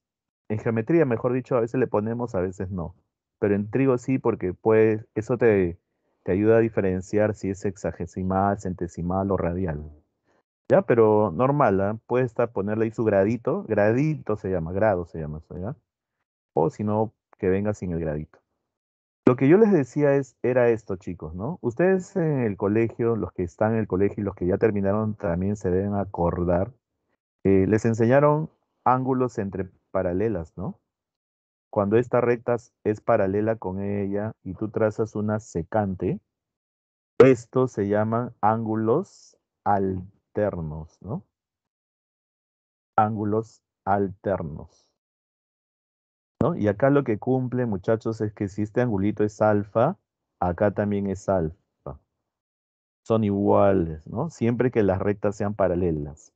en geometría, mejor dicho, a veces le ponemos, a veces no. Pero en trigo sí, porque pues eso te, te ayuda a diferenciar si es hexagesimal, centesimal o radial. ¿Ya? Pero normal, ¿ah? puede estar ponerle ahí su gradito, gradito se llama, grado se llama eso, ¿ya? O si no, que venga sin el gradito. Lo que yo les decía es, era esto, chicos, ¿no? Ustedes en el colegio, los que están en el colegio y los que ya terminaron también se deben acordar, les enseñaron ángulos entre paralelas, ¿no? Cuando esta recta es paralela con ella y tú trazas una secante, esto se llaman ángulos alternos, ¿no? Ángulos alternos. Y acá lo que cumple, muchachos, es que si este angulito es alfa, acá también es alfa. Son iguales, ¿no? Siempre que las rectas sean paralelas.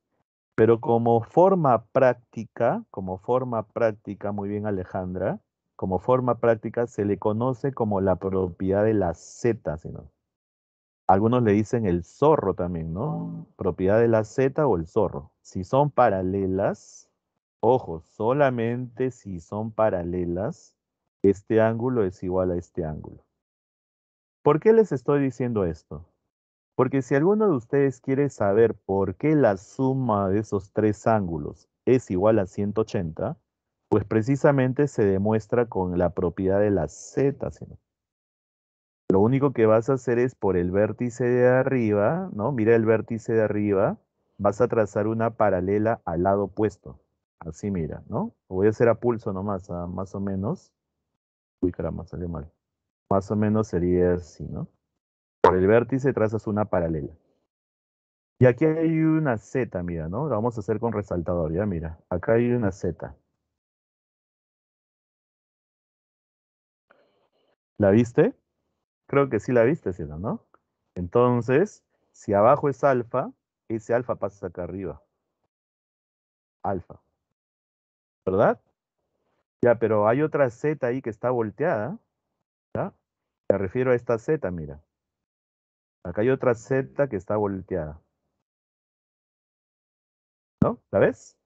Pero como forma práctica, como forma práctica, muy bien Alejandra, como forma práctica se le conoce como la propiedad de la Z, algunos le dicen el zorro también, ¿no? Oh. Propiedad de la Z o el zorro. Si son paralelas, Ojo, solamente si son paralelas, este ángulo es igual a este ángulo. ¿Por qué les estoy diciendo esto? Porque si alguno de ustedes quiere saber por qué la suma de esos tres ángulos es igual a 180, pues precisamente se demuestra con la propiedad de la z. Lo único que vas a hacer es por el vértice de arriba, ¿no? Mira el vértice de arriba, vas a trazar una paralela al lado opuesto. Así mira, ¿no? voy a hacer a pulso nomás, a más o menos. Uy, caramba, salió mal. Más o menos sería así, ¿no? Por el vértice trazas una paralela. Y aquí hay una Z, mira, ¿no? La vamos a hacer con resaltador, ya mira. Acá hay una Z. ¿La viste? Creo que sí la viste, ¿sí ¿No? Entonces, si abajo es alfa, ese alfa pasa acá arriba. Alfa. ¿verdad? Ya, pero hay otra Z ahí que está volteada. ¿ya? Me refiero a esta Z, mira. Acá hay otra Z que está volteada. ¿No? ¿La ves?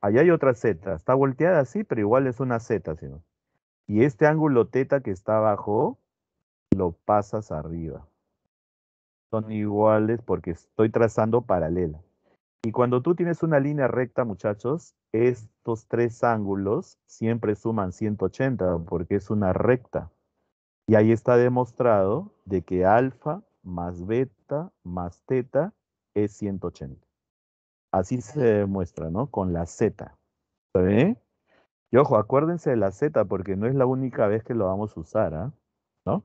Allá hay otra Z. Está volteada así, pero igual es una Z, Y este ángulo teta que está abajo, lo pasas arriba. Son iguales porque estoy trazando paralela. Y cuando tú tienes una línea recta, muchachos, estos tres ángulos siempre suman 180 porque es una recta. Y ahí está demostrado de que alfa más beta más teta es 180. Así se demuestra, ¿no? Con la z. ¿Está Y ojo, acuérdense de la z porque no es la única vez que lo vamos a usar, ¿ah? ¿No?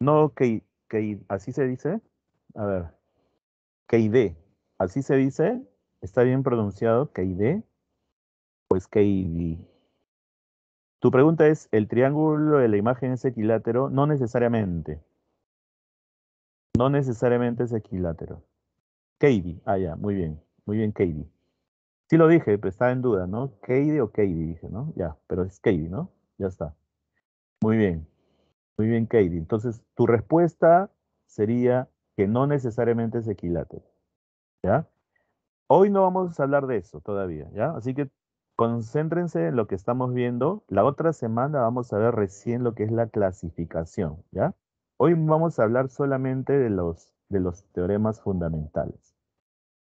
No, que, que así se dice. A ver. KD. Así se dice. Está bien pronunciado KD. Pues KD. Tu pregunta es, ¿el triángulo de la imagen es equilátero? No necesariamente. No necesariamente es equilátero. KD. Ah, ya, muy bien. Muy bien, KD. Sí lo dije, pero estaba en duda, ¿no? KD o KD, dije, ¿no? Ya, pero es KD, ¿no? Ya está. Muy bien. Muy bien, Katie. Entonces, tu respuesta sería que no necesariamente es equilátero. ¿Ya? Hoy no vamos a hablar de eso todavía, ¿ya? Así que concéntrense en lo que estamos viendo. La otra semana vamos a ver recién lo que es la clasificación, ¿ya? Hoy vamos a hablar solamente de los, de los teoremas fundamentales.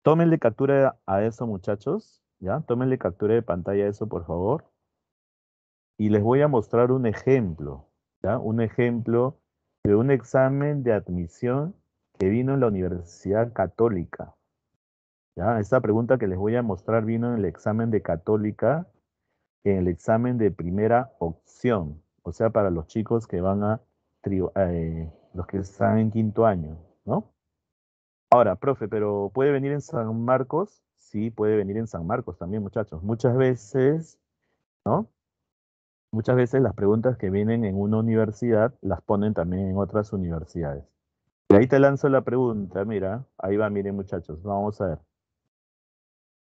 Tómenle captura a eso, muchachos, ¿ya? Tómenle captura de pantalla a eso, por favor. Y les voy a mostrar un ejemplo, ¿ya? Un ejemplo de un examen de admisión que vino en la Universidad Católica. ¿Ya? Esta pregunta que les voy a mostrar vino en el examen de Católica, en el examen de primera opción, o sea, para los chicos que van a, eh, los que están en quinto año, ¿no? Ahora, profe, pero ¿puede venir en San Marcos? Sí, puede venir en San Marcos también, muchachos. Muchas veces, ¿no? Muchas veces las preguntas que vienen en una universidad las ponen también en otras universidades. Y Ahí te lanzo la pregunta, mira, ahí va, miren muchachos, vamos a ver.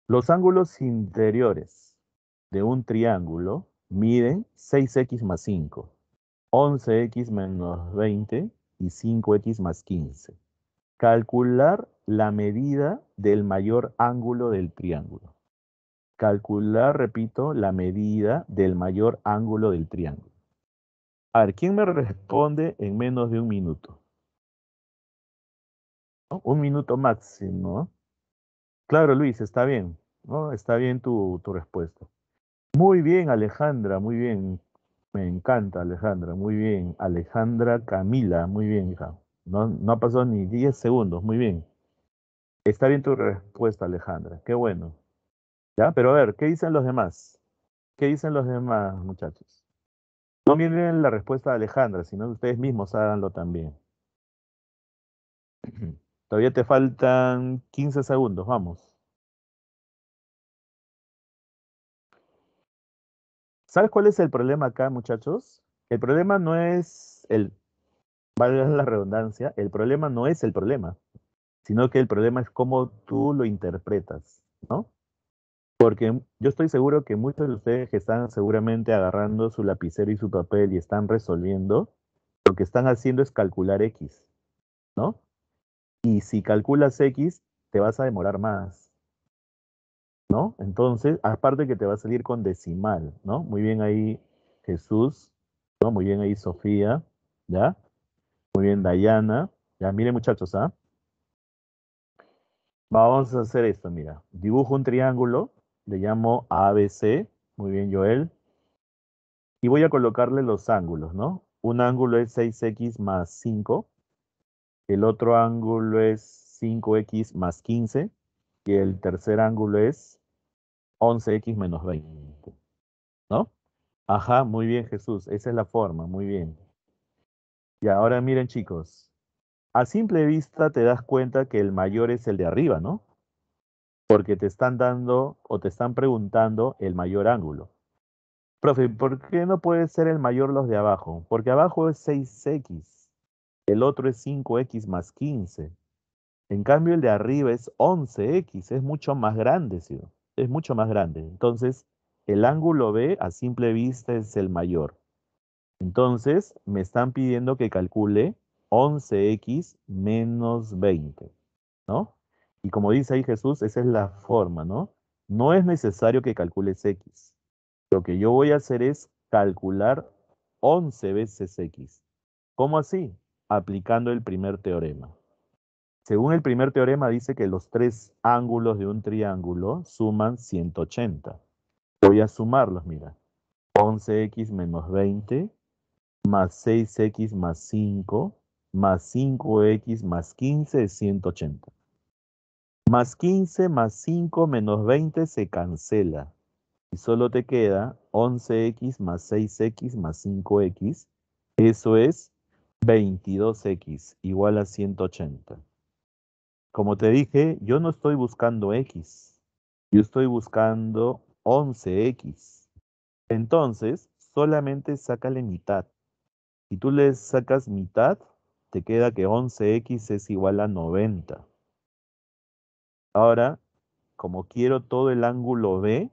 Los ángulos interiores de un triángulo miden 6x más 5, 11x menos 20 y 5x más 15. Calcular la medida del mayor ángulo del triángulo. Calcular, repito, la medida del mayor ángulo del triángulo. A ver, ¿quién me responde en menos de un minuto? Un minuto máximo. Claro, Luis, está bien, ¿no? Está bien tu, respuesta. Muy bien, Alejandra, muy bien. Me encanta, Alejandra, muy bien. Alejandra Camila, muy bien, hija. No, no ha pasado ni 10 segundos, muy bien. Está bien tu respuesta, Alejandra, qué bueno. ¿Ya? Pero a ver, ¿qué dicen los demás? ¿Qué dicen los demás, muchachos? No miren la respuesta de Alejandra, sino ustedes mismos háganlo también. Todavía te faltan 15 segundos, vamos. ¿Sabes cuál es el problema acá, muchachos? El problema no es el, valga la redundancia, el problema no es el problema, sino que el problema es cómo tú lo interpretas, ¿no? Porque yo estoy seguro que muchos de ustedes que están seguramente agarrando su lapicero y su papel y están resolviendo, lo que están haciendo es calcular X, ¿no? Y si calculas X, te vas a demorar más. ¿No? Entonces, aparte que te va a salir con decimal, ¿no? Muy bien ahí Jesús, ¿no? Muy bien ahí Sofía, ¿ya? Muy bien Dayana. Ya, miren muchachos, ¿ah? Vamos a hacer esto, mira. Dibujo un triángulo, le llamo ABC. Muy bien, Joel. Y voy a colocarle los ángulos, ¿no? Un ángulo es 6X más 5 el otro ángulo es 5x más 15 y el tercer ángulo es 11x menos 20. ¿No? Ajá, muy bien Jesús, esa es la forma, muy bien. Y ahora miren chicos, a simple vista te das cuenta que el mayor es el de arriba, ¿no? Porque te están dando o te están preguntando el mayor ángulo. Profe, ¿por qué no puede ser el mayor los de abajo? Porque abajo es 6x el otro es 5x más 15. En cambio, el de arriba es 11x, es mucho más grande, ¿sí? es mucho más grande. Entonces, el ángulo B a simple vista es el mayor. Entonces, me están pidiendo que calcule 11x menos 20, ¿no? Y como dice ahí Jesús, esa es la forma, ¿no? No es necesario que calcules x. Lo que yo voy a hacer es calcular 11 veces x. ¿Cómo así? aplicando el primer teorema. Según el primer teorema dice que los tres ángulos de un triángulo suman 180. Voy a sumarlos, mira. 11x menos 20 más 6x más 5 más 5x más 15 es 180. Más 15 más 5 menos 20 se cancela. Y solo te queda 11x más 6x más 5x. Eso es 22x igual a 180. Como te dije, yo no estoy buscando x, yo estoy buscando 11x. Entonces, solamente sácale mitad. Si tú le sacas mitad, te queda que 11x es igual a 90. Ahora, como quiero todo el ángulo B,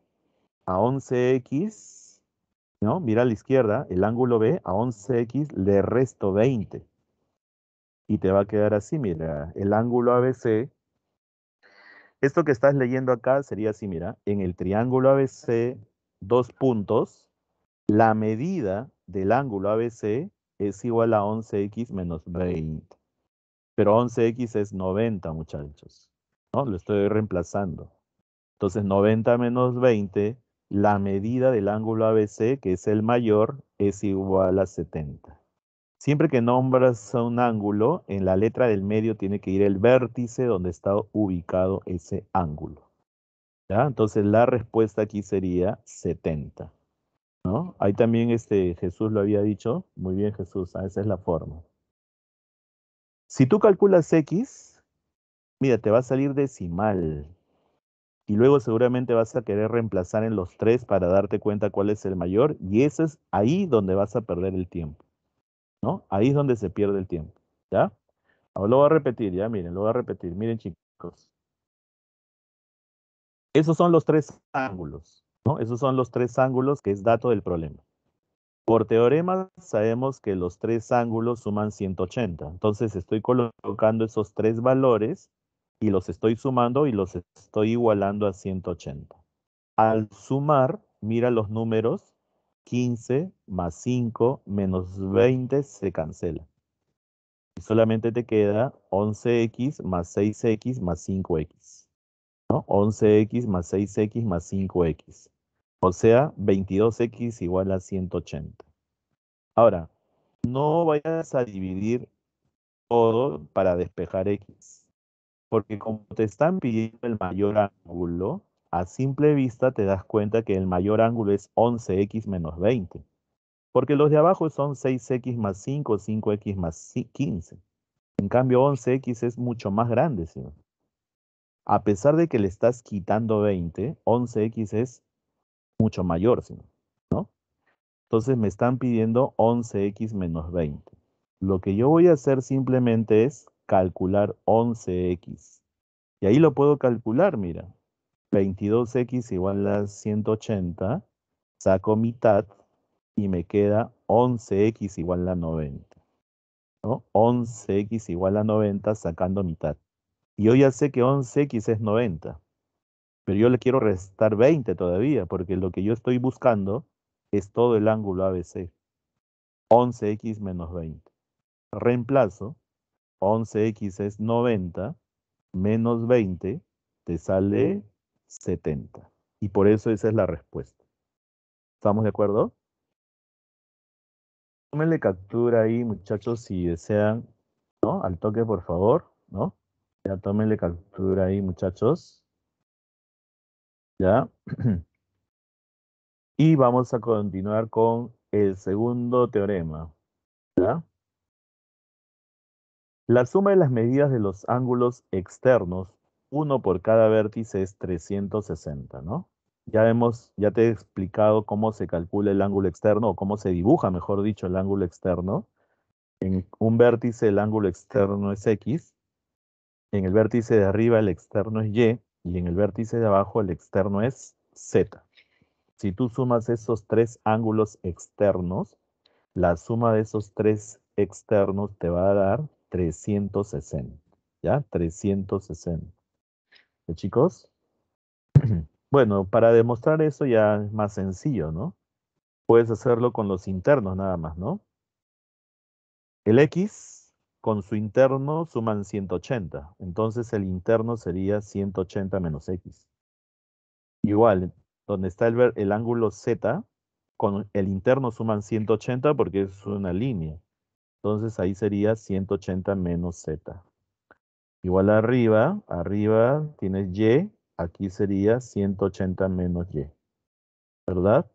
a 11x Mira a la izquierda, el ángulo B a 11x le resto 20. Y te va a quedar así, mira, el ángulo ABC. Esto que estás leyendo acá sería así, mira, en el triángulo ABC, dos puntos, la medida del ángulo ABC es igual a 11x menos 20. Pero 11x es 90, muchachos. ¿no? Lo estoy reemplazando. Entonces, 90 menos 20 la medida del ángulo ABC, que es el mayor, es igual a 70. Siempre que nombras un ángulo, en la letra del medio tiene que ir el vértice donde está ubicado ese ángulo. Entonces la respuesta aquí sería 70. Ahí también este, Jesús lo había dicho. Muy bien Jesús, ah, esa es la forma. Si tú calculas X, mira, te va a salir decimal y luego seguramente vas a querer reemplazar en los tres para darte cuenta cuál es el mayor y eso es ahí donde vas a perder el tiempo, ¿no? Ahí es donde se pierde el tiempo, ¿ya? Ahora lo voy a repetir, ya miren, lo voy a repetir, miren chicos. Esos son los tres ángulos, ¿no? Esos son los tres ángulos que es dato del problema. Por teorema sabemos que los tres ángulos suman 180, entonces estoy colocando esos tres valores y los estoy sumando y los estoy igualando a 180. Al sumar, mira los números, 15 más 5 menos 20 se cancela. Y solamente te queda 11x más 6x más 5x. ¿no? 11x más 6x más 5x. O sea, 22x igual a 180. Ahora, no vayas a dividir todo para despejar x porque como te están pidiendo el mayor ángulo, a simple vista te das cuenta que el mayor ángulo es 11x menos 20. Porque los de abajo son 6x más 5, 5x más 15. En cambio, 11x es mucho más grande. ¿sí? A pesar de que le estás quitando 20, 11x es mucho mayor. ¿sí? ¿no? Entonces me están pidiendo 11x menos 20. Lo que yo voy a hacer simplemente es calcular 11x. Y ahí lo puedo calcular, mira. 22x igual a 180, saco mitad y me queda 11x igual a 90. 11 11x igual a 90 sacando mitad. Y yo ya sé que 11x es 90, pero yo le quiero restar 20 todavía, porque lo que yo estoy buscando es todo el ángulo ABC. 11x menos 20. Reemplazo 11x es 90, menos 20 te sale 70. Y por eso esa es la respuesta. ¿Estamos de acuerdo? Tómenle captura ahí, muchachos, si desean, ¿no? Al toque, por favor, ¿no? Ya tómenle captura ahí, muchachos. ¿Ya? Y vamos a continuar con el segundo teorema. ¿Ya? La suma de las medidas de los ángulos externos, uno por cada vértice, es 360, ¿no? Ya hemos, ya te he explicado cómo se calcula el ángulo externo, o cómo se dibuja, mejor dicho, el ángulo externo. En un vértice el ángulo externo es X, en el vértice de arriba el externo es Y, y en el vértice de abajo el externo es Z. Si tú sumas esos tres ángulos externos, la suma de esos tres externos te va a dar 360. ¿Ya? 360. ¿Eh, chicos? Bueno, para demostrar eso ya es más sencillo, ¿no? Puedes hacerlo con los internos nada más, ¿no? El X con su interno suman 180. Entonces el interno sería 180 menos X. Igual, donde está el, el ángulo Z, con el interno suman 180 porque es una línea. Entonces ahí sería 180 menos z. Igual arriba, arriba tienes y, aquí sería 180 menos y, ¿verdad?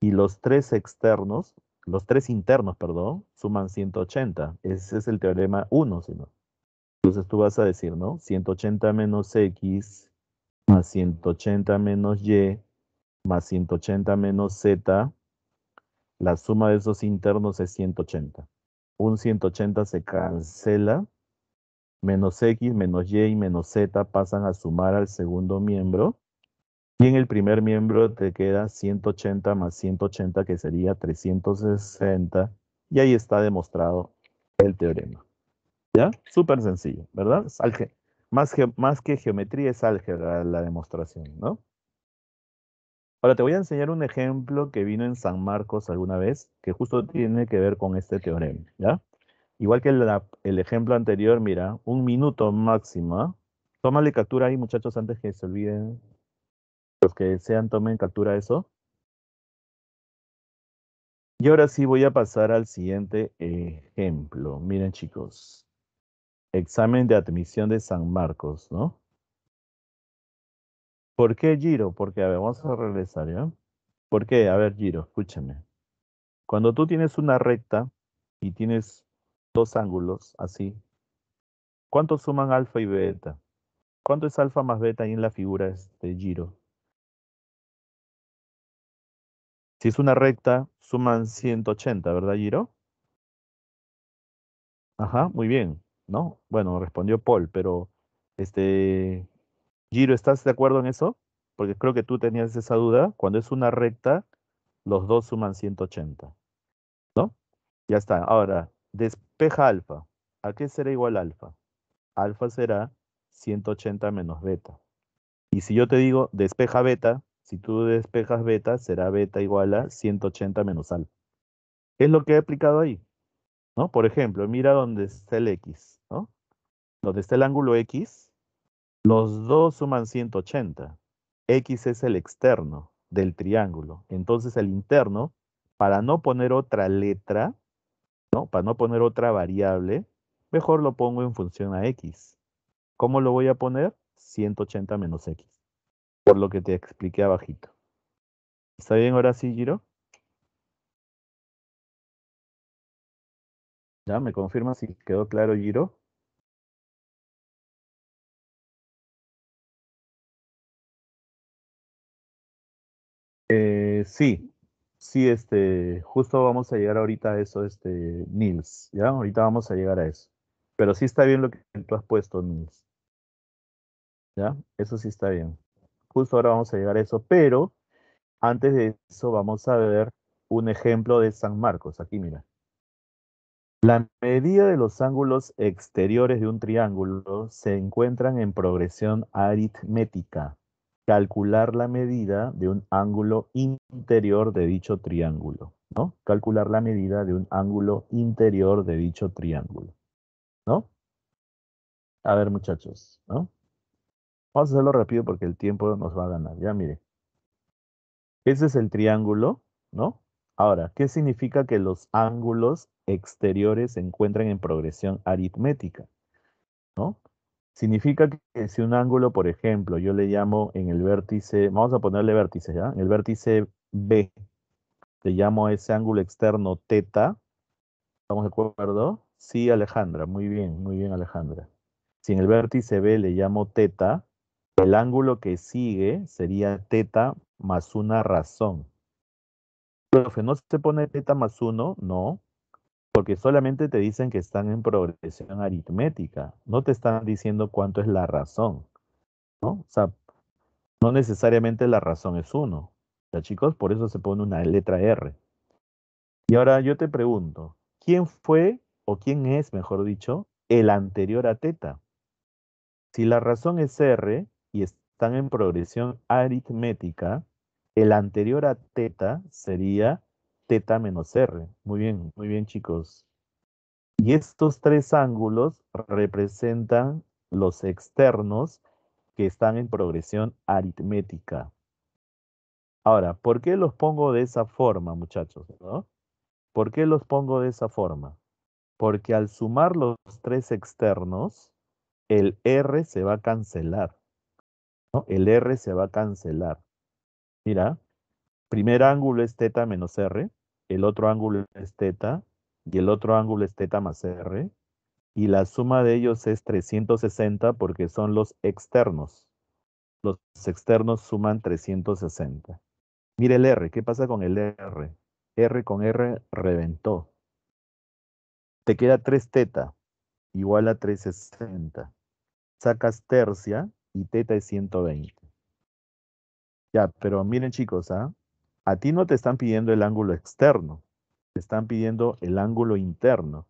Y los tres externos, los tres internos, perdón, suman 180. Ese es el teorema 1, ¿sí no. Entonces tú vas a decir, ¿no? 180 menos x más 180 menos y más 180 menos z, la suma de esos internos es 180 un 180 se cancela, menos X, menos Y y menos Z pasan a sumar al segundo miembro. Y en el primer miembro te queda 180 más 180, que sería 360. Y ahí está demostrado el teorema. ¿Ya? Súper sencillo, ¿verdad? más, más que geometría es álgebra la demostración, ¿no? Ahora te voy a enseñar un ejemplo que vino en San Marcos alguna vez, que justo tiene que ver con este teorema, ¿ya? Igual que el ejemplo anterior, mira, un minuto máximo. ¿ah? Tómale captura ahí, muchachos, antes que se olviden. Los que desean, tomen captura eso. Y ahora sí voy a pasar al siguiente ejemplo. Miren, chicos. Examen de admisión de San Marcos, ¿no? ¿Por qué Giro? Porque, a ver, vamos a regresar, ¿ya? ¿Por qué? A ver, Giro, escúchame. Cuando tú tienes una recta y tienes dos ángulos así, ¿cuánto suman alfa y beta? ¿Cuánto es alfa más beta ahí en la figura de Giro? Si es una recta, suman 180, ¿verdad, Giro? Ajá, muy bien, ¿no? Bueno, respondió Paul, pero este, Giro, ¿estás de acuerdo en eso? Porque creo que tú tenías esa duda. Cuando es una recta, los dos suman 180. ¿No? Ya está. Ahora, despeja alfa. ¿A qué será igual alfa? Alfa será 180 menos beta. Y si yo te digo despeja beta, si tú despejas beta, será beta igual a 180 menos alfa. Es lo que he aplicado ahí. ¿No? Por ejemplo, mira dónde está el x, ¿no? Donde está el ángulo x, los dos suman 180. X es el externo del triángulo. Entonces el interno, para no poner otra letra, ¿no? para no poner otra variable, mejor lo pongo en función a X. ¿Cómo lo voy a poner? 180 menos X. Por lo que te expliqué abajito. ¿Está bien ahora sí, Giro? ¿Ya? ¿Me confirma si quedó claro, Giro? Eh, sí, sí, este, justo vamos a llegar ahorita a eso, este, Nils, ¿ya? Ahorita vamos a llegar a eso. Pero sí está bien lo que tú has puesto, Nils. ¿Ya? Eso sí está bien. Justo ahora vamos a llegar a eso, pero antes de eso vamos a ver un ejemplo de San Marcos. Aquí, mira. La medida de los ángulos exteriores de un triángulo se encuentran en progresión aritmética calcular la medida de un ángulo interior de dicho triángulo, ¿no? Calcular la medida de un ángulo interior de dicho triángulo, ¿no? A ver, muchachos, ¿no? Vamos a hacerlo rápido porque el tiempo nos va a ganar. Ya, mire. Ese es el triángulo, ¿no? Ahora, ¿qué significa que los ángulos exteriores se encuentran en progresión aritmética? ¿No? Significa que si un ángulo, por ejemplo, yo le llamo en el vértice, vamos a ponerle vértice, ¿ya? En el vértice B, le llamo a ese ángulo externo teta. ¿Estamos de acuerdo? Sí, Alejandra, muy bien, muy bien, Alejandra. Si en el vértice B le llamo teta, el ángulo que sigue sería teta más una razón. Profe, ¿no se pone teta más uno? No, porque solamente te dicen que están en progresión aritmética, no te están diciendo cuánto es la razón, ¿no? O sea, no necesariamente la razón es uno. ¿Ya chicos, por eso se pone una letra R. Y ahora yo te pregunto, ¿quién fue o quién es, mejor dicho, el anterior a teta? Si la razón es R y están en progresión aritmética, el anterior a teta sería teta menos r. Muy bien, muy bien chicos. Y estos tres ángulos representan los externos que están en progresión aritmética. Ahora, ¿por qué los pongo de esa forma, muchachos? ¿Por qué los pongo de esa forma? Porque al sumar los tres externos, el R se va a cancelar. El R se va a cancelar. Mira, primer ángulo es teta menos R el otro ángulo es teta y el otro ángulo es teta más R. Y la suma de ellos es 360 porque son los externos. Los externos suman 360. Mire el R, ¿qué pasa con el R? R con R reventó. Te queda 3 teta igual a 360. Sacas tercia y teta es 120. Ya, pero miren chicos, ¿ah? a ti no te están pidiendo el ángulo externo, te están pidiendo el ángulo interno.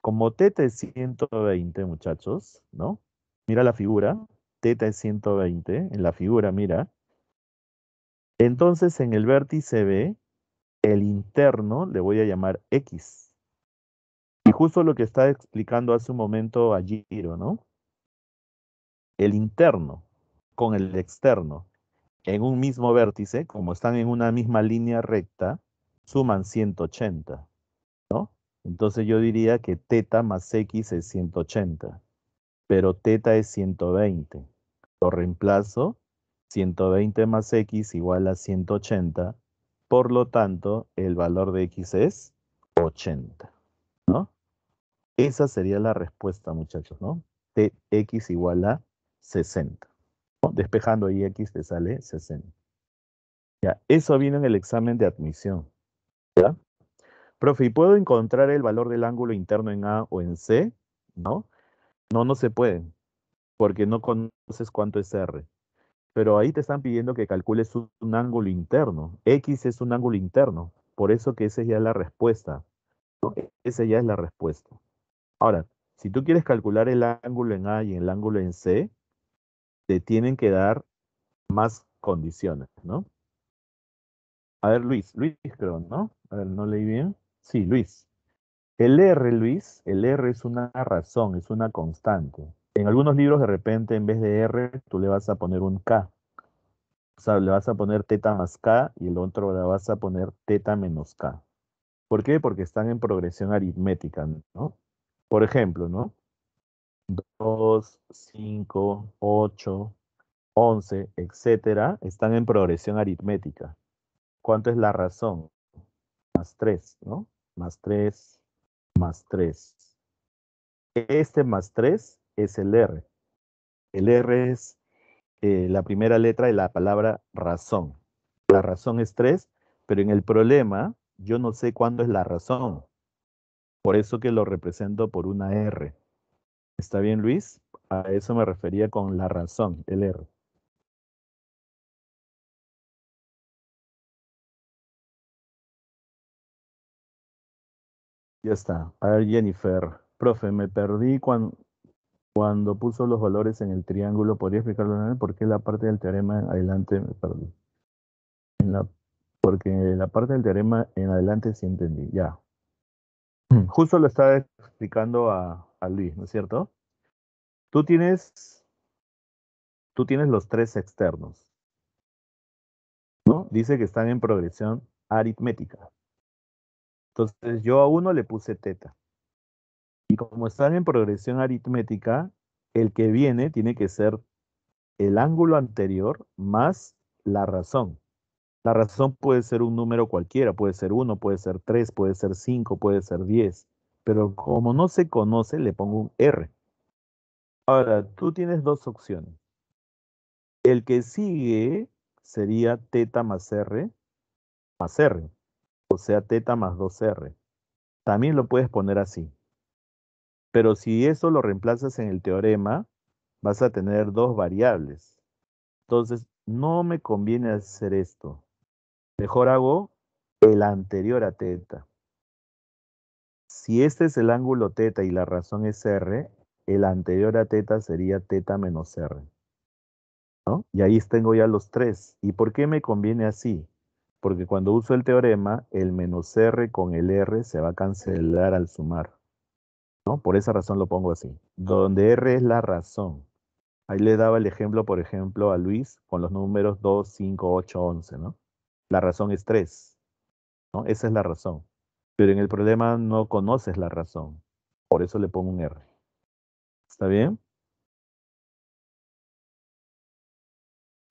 Como teta es 120, muchachos, ¿no? Mira la figura, teta es 120, en la figura, mira. Entonces en el vértice B, el interno le voy a llamar X. Y justo lo que está explicando hace un momento a Giro, ¿no? El interno con el externo en un mismo vértice, como están en una misma línea recta, suman 180, ¿no? Entonces yo diría que teta más x es 180, pero teta es 120. Lo reemplazo, 120 más x igual a 180, por lo tanto, el valor de x es 80, ¿no? Esa sería la respuesta, muchachos, ¿no? T, x igual a 60 despejando ahí X te sale 60. Ya, eso viene en el examen de admisión. ¿Ya? Profe, ¿y puedo encontrar el valor del ángulo interno en A o en C? ¿No? No, no se puede, porque no conoces cuánto es R. Pero ahí te están pidiendo que calcules un, ángulo interno. X es un ángulo interno. Por eso que esa ya es la respuesta. Esa ya es la respuesta. Ahora, si tú quieres calcular el ángulo en A y el ángulo en C, te tienen que dar más condiciones, ¿no? A ver, Luis, Luis creo, ¿no? A ver, no leí bien. Sí, Luis. El R, Luis, el R es una razón, es una constante. En algunos libros de repente en vez de R tú le vas a poner un K. O sea, le vas a poner teta más K y el otro le vas a poner teta menos K. ¿Por qué? Porque están en progresión aritmética, ¿no? Por ejemplo, ¿no? 2, 5, 8, 11, etcétera, están en progresión aritmética. ¿Cuánto es la razón? Más 3, ¿no? Más 3, más 3. Este más 3 es el R. El R es eh, la primera letra de la palabra razón. La razón es 3, pero en el problema yo no sé cuándo es la razón. Por eso que lo represento por una R. ¿Está bien, Luis? A eso me refería con la razón, el error. Ya está. A ver, Jennifer. Profe, me perdí cuando, cuando puso los valores en el triángulo. ¿Podría explicarlo? ¿Por qué la parte del teorema en adelante me perdí? porque la parte del teorema en adelante sí entendí. Ya. Justo lo estaba explicando a, Luis, ¿no es cierto? Tú tienes, tú tienes los tres externos. ¿no? Dice que están en progresión aritmética. Entonces yo a uno le puse teta. Y como están en progresión aritmética, el que viene tiene que ser el ángulo anterior más la razón. La razón puede ser un número cualquiera, puede ser uno, puede ser tres, puede ser cinco, puede ser 10. Pero como no se conoce, le pongo un R. Ahora, tú tienes dos opciones. El que sigue sería teta más R más R. O sea, teta más 2R. También lo puedes poner así. Pero si eso lo reemplazas en el teorema, vas a tener dos variables. Entonces, no me conviene hacer esto. Mejor hago el anterior a teta. Si este es el ángulo teta y la razón es R, el anterior a teta sería teta menos R. ¿no? Y ahí tengo ya los tres. ¿Y por qué me conviene así? Porque cuando uso el teorema, el menos R con el R se va a cancelar al sumar. ¿no? Por esa razón lo pongo así. Donde R es la razón. Ahí le daba el ejemplo, por ejemplo, a Luis con los números 2, 5, 8, 11. ¿no? La razón es 3. ¿no? Esa es la razón pero en el problema no conoces la razón. Por eso le pongo un R. ¿Está bien?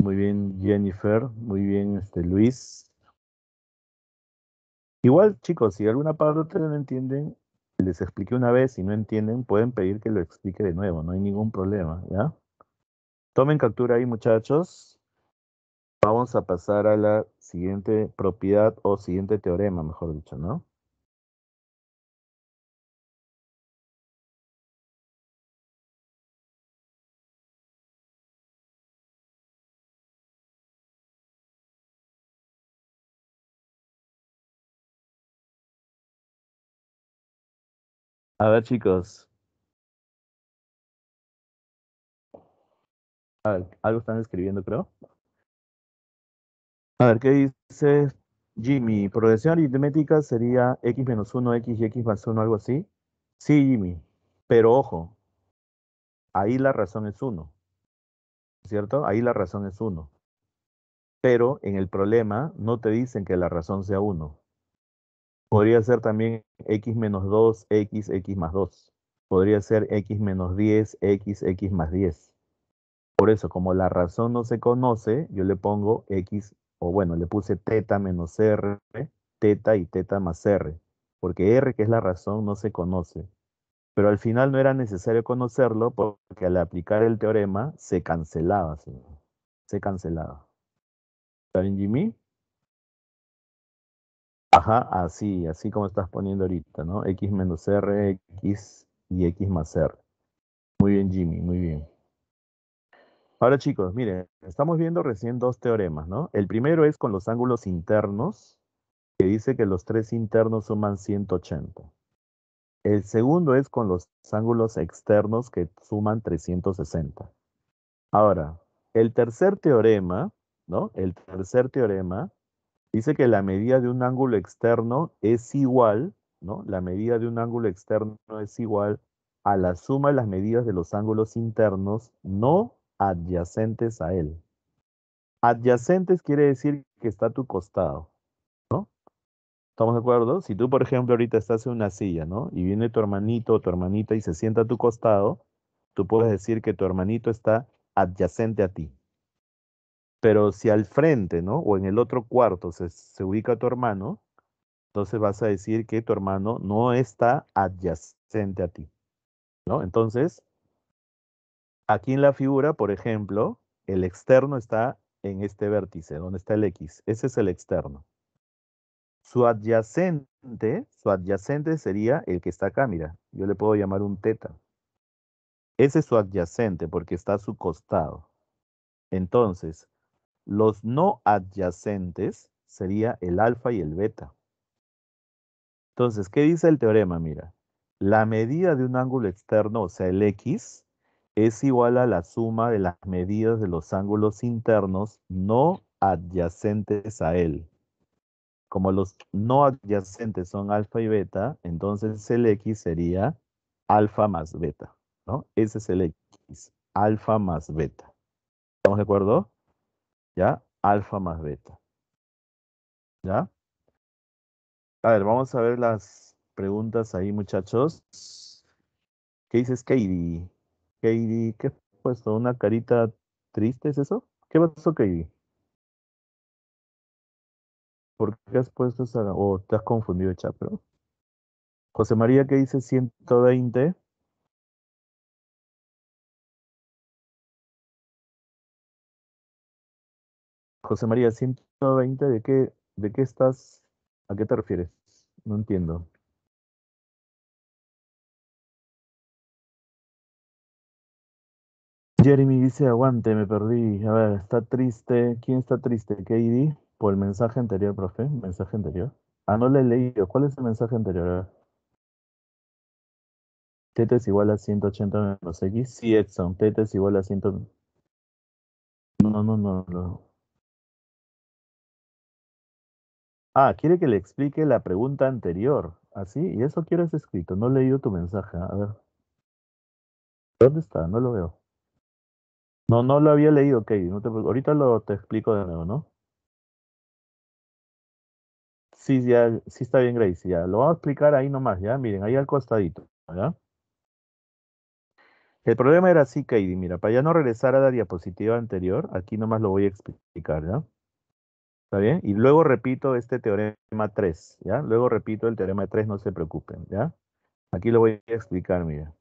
Muy bien, Jennifer. Muy bien, este, Luis. Igual, chicos, si alguna parte no entienden, les expliqué una vez Si no entienden, pueden pedir que lo explique de nuevo. No hay ningún problema, ¿ya? Tomen captura ahí, muchachos. Vamos a pasar a la siguiente propiedad o siguiente teorema, mejor dicho, ¿no? A ver, chicos. algo están escribiendo, creo. A ver, ¿qué dice Jimmy? Progresión aritmética sería x menos 1, x y x más 1, algo así. Sí, Jimmy. Pero ojo, ahí la razón es 1. ¿Cierto? Ahí la razón es 1. Pero en el problema no te dicen que la razón sea 1. Podría ser también x menos 2, x, x más 2. Podría ser x menos 10, x, x más 10. Por eso, como la razón no se conoce, yo le pongo x, o bueno, le puse teta menos r, teta y teta más r. Porque r, que es la razón, no se conoce. Pero al final no era necesario conocerlo porque al aplicar el teorema se cancelaba. Se, cancelaba. ¿Está bien, Jimmy? Ajá, así, así como estás poniendo ahorita, ¿no? X menos R, X y X más R. Muy bien, Jimmy, muy bien. Ahora chicos, miren, estamos viendo recién dos teoremas, ¿no? El primero es con los ángulos internos, que dice que los tres internos suman 180. El segundo es con los ángulos externos que suman 360. Ahora, el tercer teorema, ¿no? El tercer teorema Dice que la medida de un ángulo externo es igual, ¿no? La medida de un ángulo externo es igual a la suma de las medidas de los ángulos internos no adyacentes a él. Adyacentes quiere decir que está a tu costado, ¿no? ¿Estamos de acuerdo? Si tú, por ejemplo, ahorita estás en una silla, ¿no? Y viene tu hermanito o tu hermanita y se sienta a tu costado, tú puedes decir que tu hermanito está adyacente a ti, pero si al frente, ¿no? O en el otro cuarto se, ubica tu hermano, entonces vas a decir que tu hermano no está adyacente a ti, ¿no? Entonces, aquí en la figura, por ejemplo, el externo está en este vértice, donde está el X. Ese es el externo. Su adyacente, su adyacente sería el que está acá, mira. Yo le puedo llamar un teta. Ese es su adyacente porque está a su costado. Entonces, los no adyacentes sería el alfa y el beta. Entonces, ¿qué dice el teorema? Mira, la medida de un ángulo externo, o sea, el x, es igual a la suma de las medidas de los ángulos internos no adyacentes a él. Como los no adyacentes son alfa y beta, entonces el x sería alfa más beta, ¿no? Ese es el x, alfa más beta. ¿Estamos de acuerdo? ¿Ya? Alfa más beta. ¿Ya? A ver, vamos a ver las preguntas ahí, muchachos. ¿Qué dices, Katie? Katie, ¿qué has puesto? ¿Una carita triste es eso? ¿Qué pasó, Katie? ¿Por qué has puesto esa? ¿O oh, te has confundido, Chapro? José María, ¿qué dice 120? José María, 120, ¿de qué, de qué estás? ¿A qué te refieres? No entiendo. Jeremy dice, aguante, me perdí. A ver, está triste. ¿Quién está triste? KD, por el mensaje anterior, profe. Mensaje anterior. Ah, no le he leído. ¿Cuál es el mensaje anterior? Teta es igual a 180 menos X. Sí, Edson. Teta es igual a 100. No, no, no, no. Ah, quiere que le explique la pregunta anterior. Así, ah, y eso quiero es escrito. No he leído tu mensaje. A ver. ¿Dónde está? No lo veo. No, no lo había leído, Katie. Ahorita lo te explico de nuevo, ¿no? Sí, ya, sí está bien, Grace. Ya, lo vamos a explicar ahí nomás, ya. Miren, ahí al costadito, ¿ya? El problema era así, Katie. Mira, para ya no regresar a la diapositiva anterior, aquí nomás lo voy a explicar, ¿ya? bien? Y luego repito este teorema 3, ¿ya? Luego repito el teorema 3, no se preocupen, ¿ya? Aquí lo voy a explicar, mira.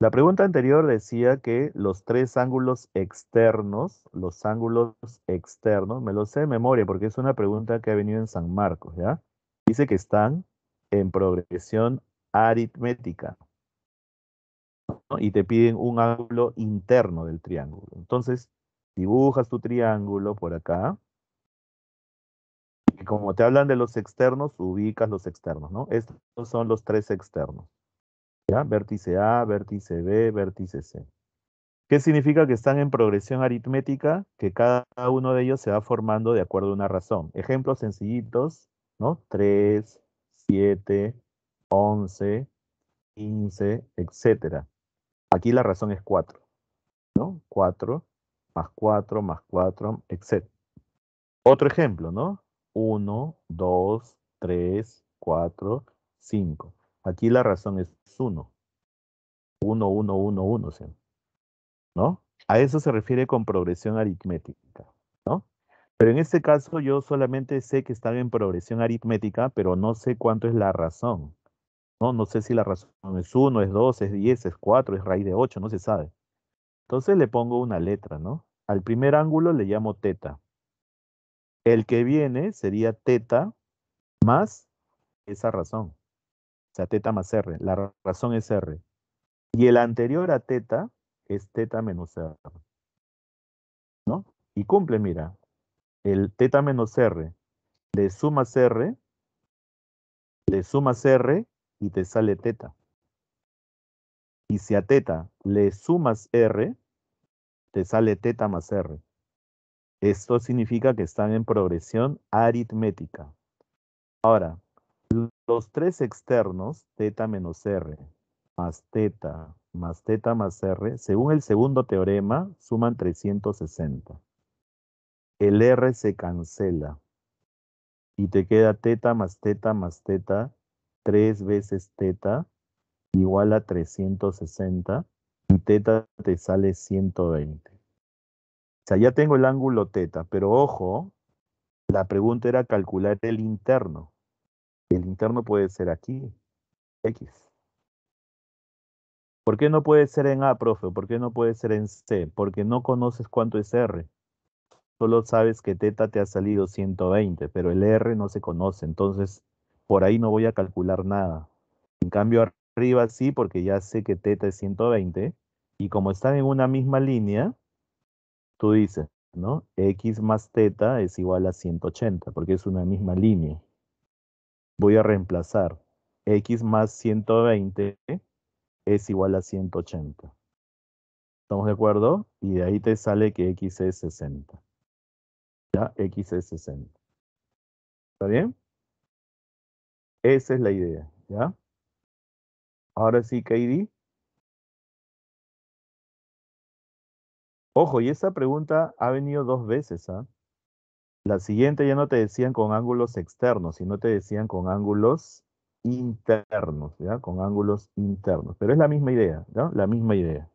La pregunta anterior decía que los tres ángulos externos, los ángulos externos, me lo sé de memoria porque es una pregunta que ha venido en San Marcos, ¿ya? Dice que están en progresión aritmética. Y te piden un ángulo interno del triángulo. Entonces, dibujas tu triángulo por acá, y como te hablan de los externos, ubicas los externos, ¿no? Estos son los tres externos. ¿Ya? Vértice A, vértice B, vértice C. ¿Qué significa que están en progresión aritmética? Que cada uno de ellos se va formando de acuerdo a una razón. Ejemplos sencillitos, ¿no? 3, 7, 11, 15, etc. Aquí la razón es 4, ¿no? 4, más 4, más 4, etc. Otro ejemplo, ¿no? 1, 2, 3, 4, 5. Aquí la razón es 1. 1, 1, 1, 1. ¿No? A eso se refiere con progresión aritmética. ¿No? Pero en este caso yo solamente sé que están en progresión aritmética, pero no sé cuánto es la razón. No, no sé si la razón es 1, es 2, es 10, es 4, es raíz de 8, no se sabe. Entonces le pongo una letra, ¿no? Al primer ángulo le llamo teta. El que viene sería teta más esa razón. O sea, teta más R. La razón es R. Y el anterior a teta es teta menos R. ¿No? Y cumple, mira. El teta menos R le sumas R, le sumas R y te sale teta. Y si a teta le sumas R, te sale teta más R. Esto significa que están en progresión aritmética. Ahora, los tres externos, teta menos r, más teta, más teta, más r, según el segundo teorema, suman 360. El r se cancela y te queda teta más teta más teta, tres veces teta, igual a 360 y teta te sale 120. O sea, ya tengo el ángulo teta, pero ojo, la pregunta era calcular el interno. El interno puede ser aquí, X. ¿Por qué no puede ser en A, profe? ¿Por qué no puede ser en C? Porque no conoces cuánto es R. Solo sabes que teta te ha salido 120, pero el R no se conoce. Entonces, por ahí no voy a calcular nada. En cambio, arriba sí, porque ya sé que teta es 120. Y como están en una misma línea, tú dices, ¿no? X más teta es igual a 180, porque es una misma línea. Voy a reemplazar X más 120 es igual a 180. ¿Estamos de acuerdo? Y de ahí te sale que X es 60. ¿Ya? X es 60. ¿Está bien? Esa es la idea, ¿ya? Ahora sí, Katie. Ojo, y esa pregunta ha venido dos veces. ¿ah? La siguiente ya no te decían con ángulos externos, sino te decían con ángulos internos, ¿ya? Con ángulos internos. Pero es la misma idea, La misma idea.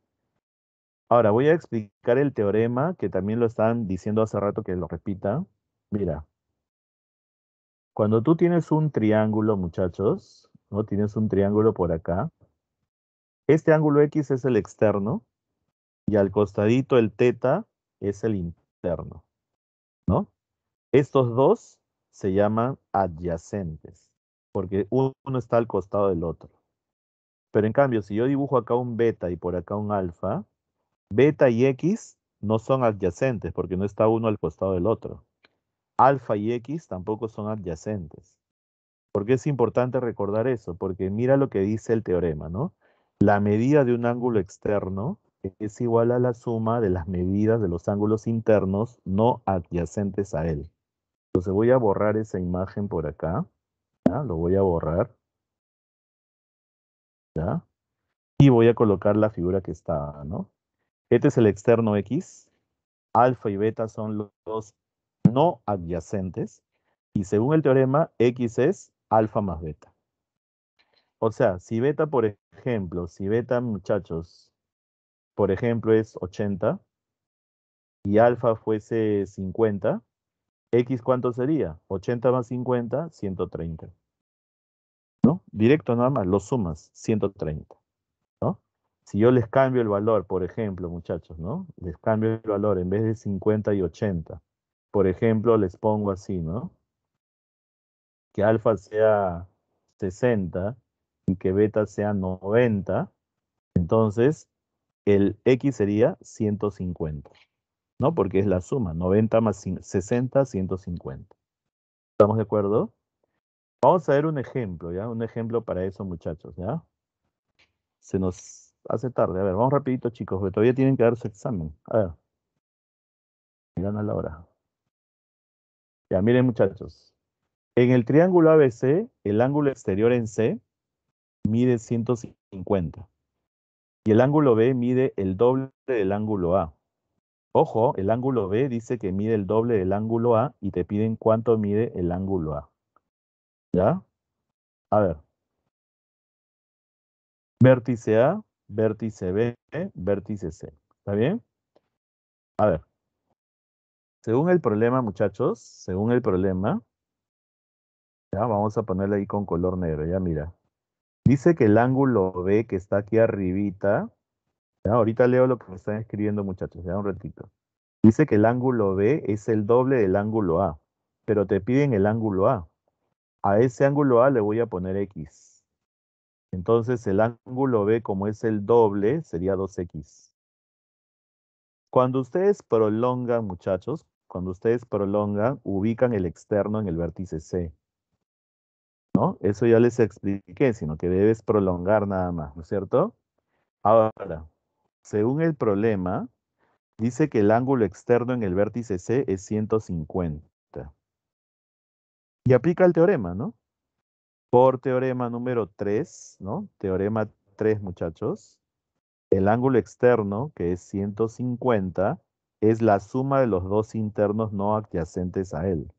Ahora voy a explicar el teorema, que también lo están diciendo hace rato que lo repita. Mira, cuando tú tienes un triángulo, muchachos, ¿no? Tienes un triángulo por acá. Este ángulo X es el externo, y al costadito el teta es el interno, ¿no? Estos dos se llaman adyacentes, porque uno está al costado del otro. Pero en cambio, si yo dibujo acá un beta y por acá un alfa, beta y x no son adyacentes porque no está uno al costado del otro. Alfa y x tampoco son adyacentes. ¿Por qué es importante recordar eso? Porque mira lo que dice el teorema, ¿no? La medida de un ángulo externo es igual a la suma de las medidas de los ángulos internos no adyacentes a él. Entonces voy a borrar esa imagen por acá. Lo voy a borrar. ¿ya? Y voy a colocar la figura que está, ¿no? Este es el externo X. Alfa y beta son los no adyacentes. Y según el teorema, X es alfa más beta. O sea, si beta, por ejemplo, si beta, muchachos, por ejemplo, es 80 y alfa fuese 50, x cuánto sería? 80 más 50, 130. ¿No? Directo nada más, lo sumas, 130. ¿No? Si yo les cambio el valor, por ejemplo, muchachos, ¿no? Les cambio el valor en vez de 50 y 80. Por ejemplo, les pongo así, ¿no? Que alfa sea 60 y que beta sea 90. Entonces, el X sería 150, ¿no? Porque es la suma, 90 más 60, 150. ¿Estamos de acuerdo? Vamos a ver un ejemplo, ¿ya? Un ejemplo para eso, muchachos, ¿ya? Se nos hace tarde. A ver, vamos rapidito, chicos, porque todavía tienen que dar su examen. A ver. Miran a la hora. Ya, miren, muchachos. En el triángulo ABC, el ángulo exterior en C mide 150 y el ángulo B mide el doble del ángulo A. Ojo, el ángulo B dice que mide el doble del ángulo A y te piden cuánto mide el ángulo A. ¿Ya? A ver. Vértice A, vértice B, vértice C. ¿Está bien? A ver. Según el problema, muchachos, según el problema, ya vamos a ponerle ahí con color negro, ya mira. Dice que el ángulo B que está aquí arribita, ahorita leo lo que me están escribiendo muchachos, ya un ratito. Dice que el ángulo B es el doble del ángulo A, pero te piden el ángulo A. A ese ángulo A le voy a poner X. Entonces el ángulo B como es el doble sería 2X. Cuando ustedes prolongan, muchachos, cuando ustedes prolongan, ubican el externo en el vértice C. Eso ya les expliqué, sino que debes prolongar nada más, ¿no es cierto? Ahora, según el problema, dice que el ángulo externo en el vértice C es 150. Y aplica el teorema, ¿no? Por teorema número 3, ¿no? Teorema 3, muchachos. El ángulo externo, que es 150, es la suma de los dos internos no adyacentes a él.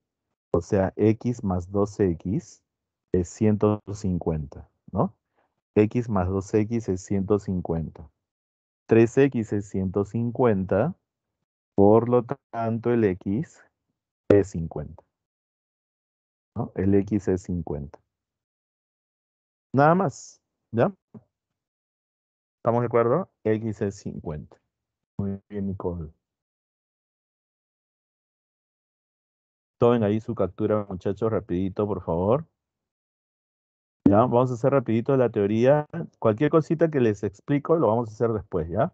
O sea, x más 12x es 150, ¿no? X más 2X es 150. 3X es 150, por lo tanto el X es 50. ¿no? El X es 50. Nada más, ¿ya? ¿Estamos de acuerdo? X es 50. Muy bien, Nicole. Tomen ahí su captura, muchachos, rapidito, por favor. Vamos a hacer rapidito la teoría. Cualquier cosita que les explico lo vamos a hacer después, ¿ya?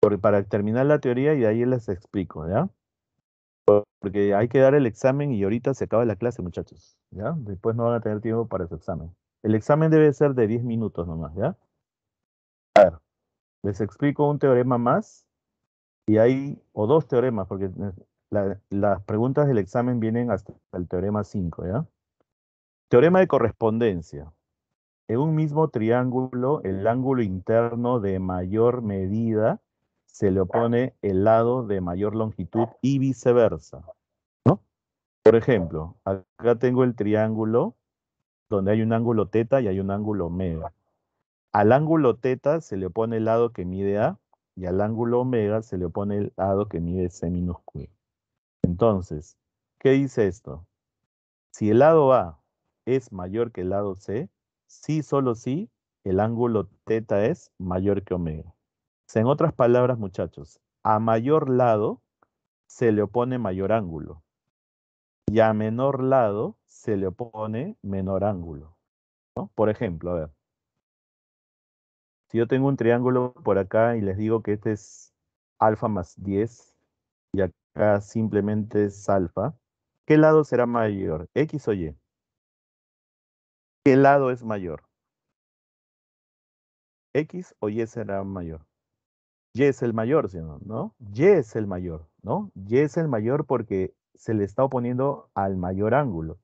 Porque para terminar la teoría y de ahí les explico, ¿ya? Porque hay que dar el examen y ahorita se acaba la clase, muchachos, ¿ya? Después no van a tener tiempo para su examen. El examen debe ser de 10 minutos nomás, ¿ya? A ver, les explico un teorema más y hay, o dos teoremas, porque las preguntas del examen vienen hasta el teorema 5, ¿ya? Teorema de correspondencia en un mismo triángulo, el ángulo interno de mayor medida se le opone el lado de mayor longitud y viceversa. ¿no? Por ejemplo, acá tengo el triángulo donde hay un ángulo teta y hay un ángulo omega. Al ángulo teta se le opone el lado que mide A y al ángulo omega se le opone el lado que mide C minúsculo. Entonces, ¿qué dice esto? Si el lado A es mayor que el lado C, Sí, solo si el ángulo teta es mayor que omega. En otras palabras, muchachos, a mayor lado se le opone mayor ángulo y a menor lado se le opone menor ángulo. Por ejemplo, a ver, si yo tengo un triángulo por acá y les digo que este es alfa más 10 y acá simplemente es alfa, ¿qué lado será mayor, x o y? ¿Qué lado es mayor? X o Y será mayor. Y es el mayor, sino, ¿no? Y es el mayor, ¿no? Y es el mayor porque se le está oponiendo al mayor ángulo.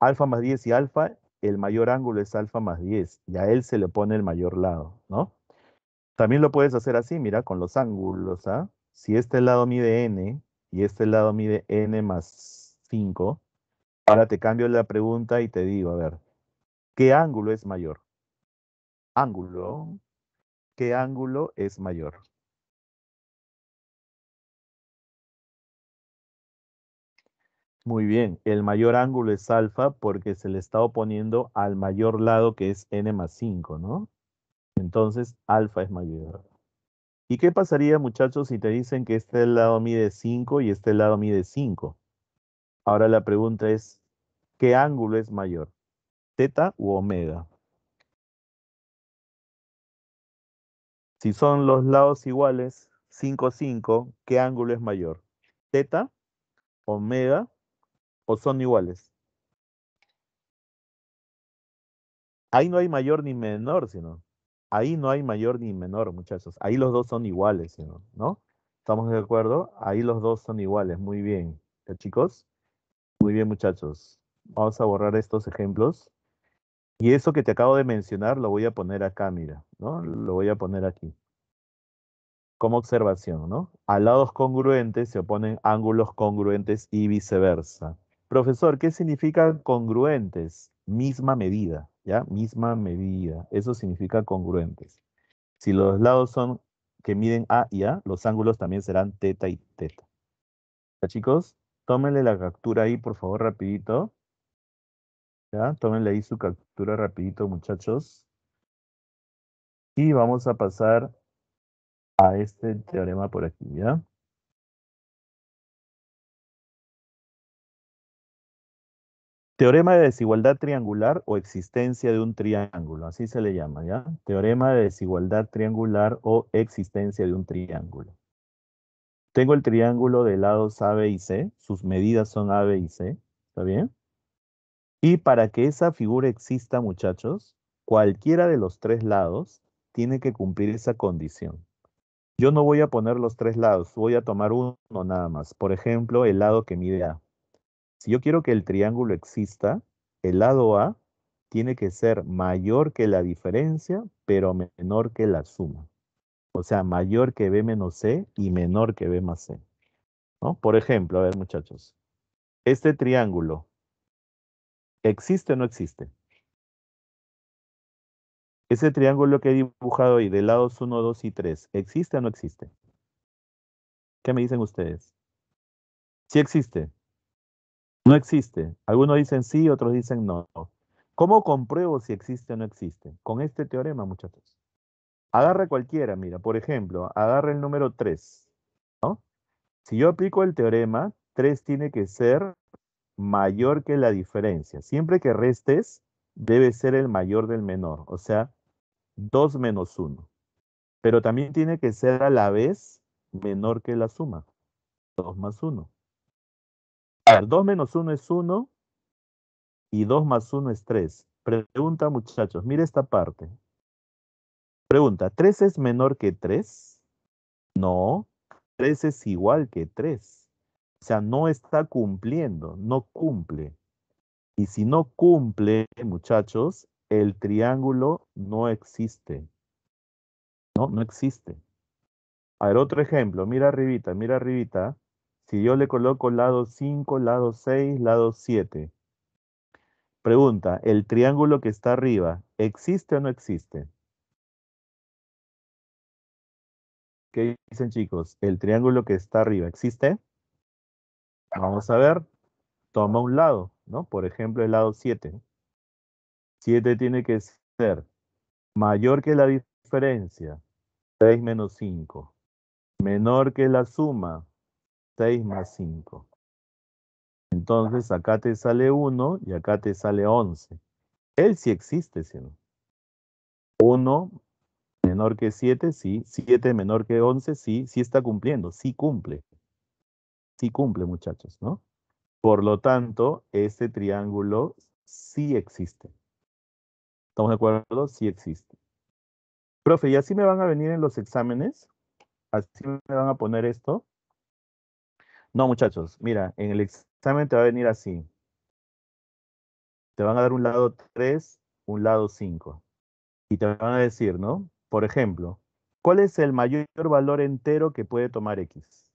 Alfa más 10 y alfa, el mayor ángulo es alfa más 10 y a él se le pone el mayor lado, ¿no? También lo puedes hacer así, mira, con los ángulos, ¿ah? Si este lado mide n y este lado mide n más 5, ahora te cambio la pregunta y te digo, a ver, ¿Qué ángulo es mayor? Ángulo. ¿Qué ángulo es mayor? Muy bien, el mayor ángulo es alfa porque se le está oponiendo al mayor lado que es n más 5, ¿no? Entonces, alfa es mayor. ¿Y qué pasaría, muchachos, si te dicen que este lado mide 5 y este lado mide 5? Ahora la pregunta es, ¿qué ángulo es mayor? teta u omega. Si son los lados iguales, 5, 5, ¿qué ángulo es mayor? ¿Teta, omega o son iguales? Ahí no hay mayor ni menor, sino. Ahí no hay mayor ni menor, muchachos. Ahí los dos son iguales, ¿no? ¿Estamos de acuerdo? Ahí los dos son iguales. Muy bien. chicos? Muy bien, muchachos. Vamos a borrar estos ejemplos. Y eso que te acabo de mencionar lo voy a poner acá, mira, ¿no? Lo voy a poner aquí. Como observación, ¿no? A lados congruentes se oponen ángulos congruentes y viceversa. Profesor, ¿qué significa congruentes? Misma medida, ¿ya? Misma medida. Eso significa congruentes. Si los lados son que miden A y A, los ángulos también serán teta y teta. ¿Ya, chicos? Tómenle la captura ahí, por favor, rapidito. Ya, tómenle ahí su captura rapidito, muchachos. Y vamos a pasar a este teorema por aquí, ¿ya? Teorema de desigualdad triangular o existencia de un triángulo, así se le llama, ¿ya? Teorema de desigualdad triangular o existencia de un triángulo. Tengo el triángulo de lados A, B y C, sus medidas son A, B y C, ¿está bien? Y para que esa figura exista, muchachos, cualquiera de los tres lados tiene que cumplir esa condición. Yo no voy a poner los tres lados, voy a tomar uno nada más. Por ejemplo, el lado que mide A. Si yo quiero que el triángulo exista, el lado A tiene que ser mayor que la diferencia, pero menor que la suma. O sea, mayor que B menos C y menor que B más C. Por ejemplo, a ver muchachos, este triángulo ¿Existe o no existe? Ese triángulo que he dibujado ahí, de lados 1, 2 y 3, ¿existe o no existe? ¿Qué me dicen ustedes? Sí existe. No existe. Algunos dicen sí, otros dicen no. ¿Cómo compruebo si existe o no existe? Con este teorema, muchachos. Agarra cualquiera, mira, por ejemplo, agarre el número 3. ¿no? Si yo aplico el teorema, 3 tiene que ser mayor que la diferencia. Siempre que restes, debe ser el mayor del menor, o sea, 2 menos 1. Pero también tiene que ser a la vez menor que la suma, 2 más 1. 2 menos 1 es 1 y 2 más 1 es 3. Pregunta, muchachos, mire esta parte. Pregunta, ¿3 es menor que 3? No, 3 es igual que 3. O sea, no está cumpliendo, no cumple. Y si no cumple, muchachos, el triángulo no existe. No, no existe. A ver, otro ejemplo. Mira arribita, mira arribita. Si yo le coloco lado 5, lado 6, lado 7. Pregunta, ¿el triángulo que está arriba existe o no existe? ¿Qué dicen chicos? ¿El triángulo que está arriba existe? Vamos a ver, toma un lado, ¿no? Por ejemplo, el lado 7. 7 tiene que ser mayor que la diferencia, 6 menos 5. Menor que la suma, 6 más 5. Entonces acá te sale 1 y acá te sale 11. Él sí existe, ¿sí? no. 1 menor que 7, sí. 7 menor que 11, sí. Sí está cumpliendo, sí cumple sí cumple, muchachos, ¿no? Por lo tanto, ese triángulo sí existe. ¿Estamos de acuerdo? Sí existe. Profe, ¿y así me van a venir en los exámenes? ¿Así me van a poner esto? No, muchachos, mira, en el examen te va a venir así. Te van a dar un lado 3, un lado 5. Y te van a decir, ¿no? Por ejemplo, ¿cuál es el mayor valor entero que puede tomar X?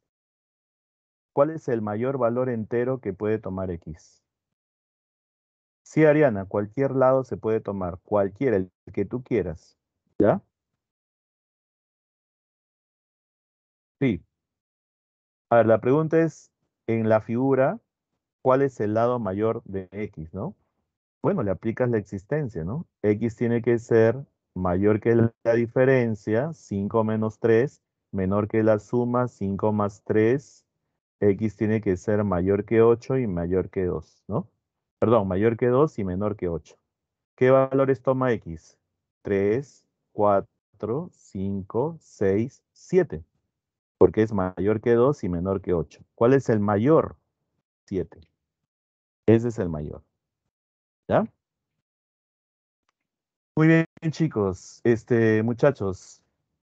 ¿Cuál es el mayor valor entero que puede tomar X? Sí, Ariana, cualquier lado se puede tomar, cualquiera, el que tú quieras. ¿Ya? Sí. A ver, la pregunta es, en la figura, ¿cuál es el lado mayor de X, no? Bueno, le aplicas la existencia, ¿no? X tiene que ser mayor que la diferencia, 5 menos 3, menor que la suma, 5 más 3, x tiene que ser mayor que 8 y mayor que 2, ¿no? Perdón, mayor que 2 y menor que 8. ¿Qué valores toma x? 3, 4, 5, 6, 7. Porque es mayor que 2 y menor que 8. ¿Cuál es el mayor? 7. Ese es el mayor. ¿Ya? Muy bien, chicos. Este, muchachos,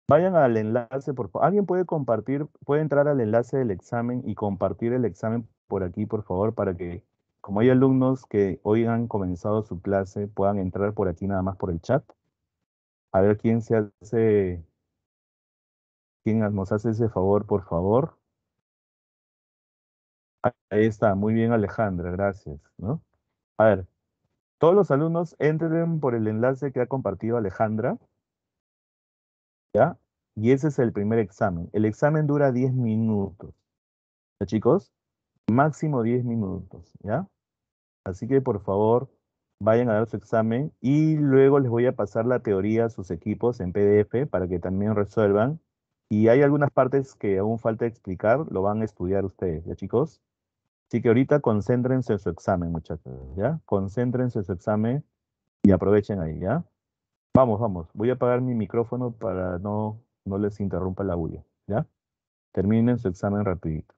Vayan al enlace, por favor. Alguien puede compartir, puede entrar al enlace del examen y compartir el examen por aquí, por favor, para que, como hay alumnos que hoy han comenzado su clase, puedan entrar por aquí nada más por el chat. A ver quién se hace, quién nos hace ese favor, por favor. Ahí está, muy bien Alejandra, gracias. ¿no? A ver, todos los alumnos entren por el enlace que ha compartido Alejandra. ¿ya? Y ese es el primer examen. El examen dura 10 minutos. ¿Ya, chicos? Máximo 10 minutos, ¿ya? Así que por favor, vayan a dar su examen y luego les voy a pasar la teoría a sus equipos en PDF para que también resuelvan. Y hay algunas partes que aún falta explicar, lo van a estudiar ustedes, ¿ya chicos? Así que ahorita concéntrense en su examen, muchachos, ¿ya? Concéntrense en su examen y aprovechen ahí, ¿ya? Vamos, vamos. Voy a apagar mi micrófono para no, no les interrumpa la bulla. ¿Ya? Terminen su examen rapidito.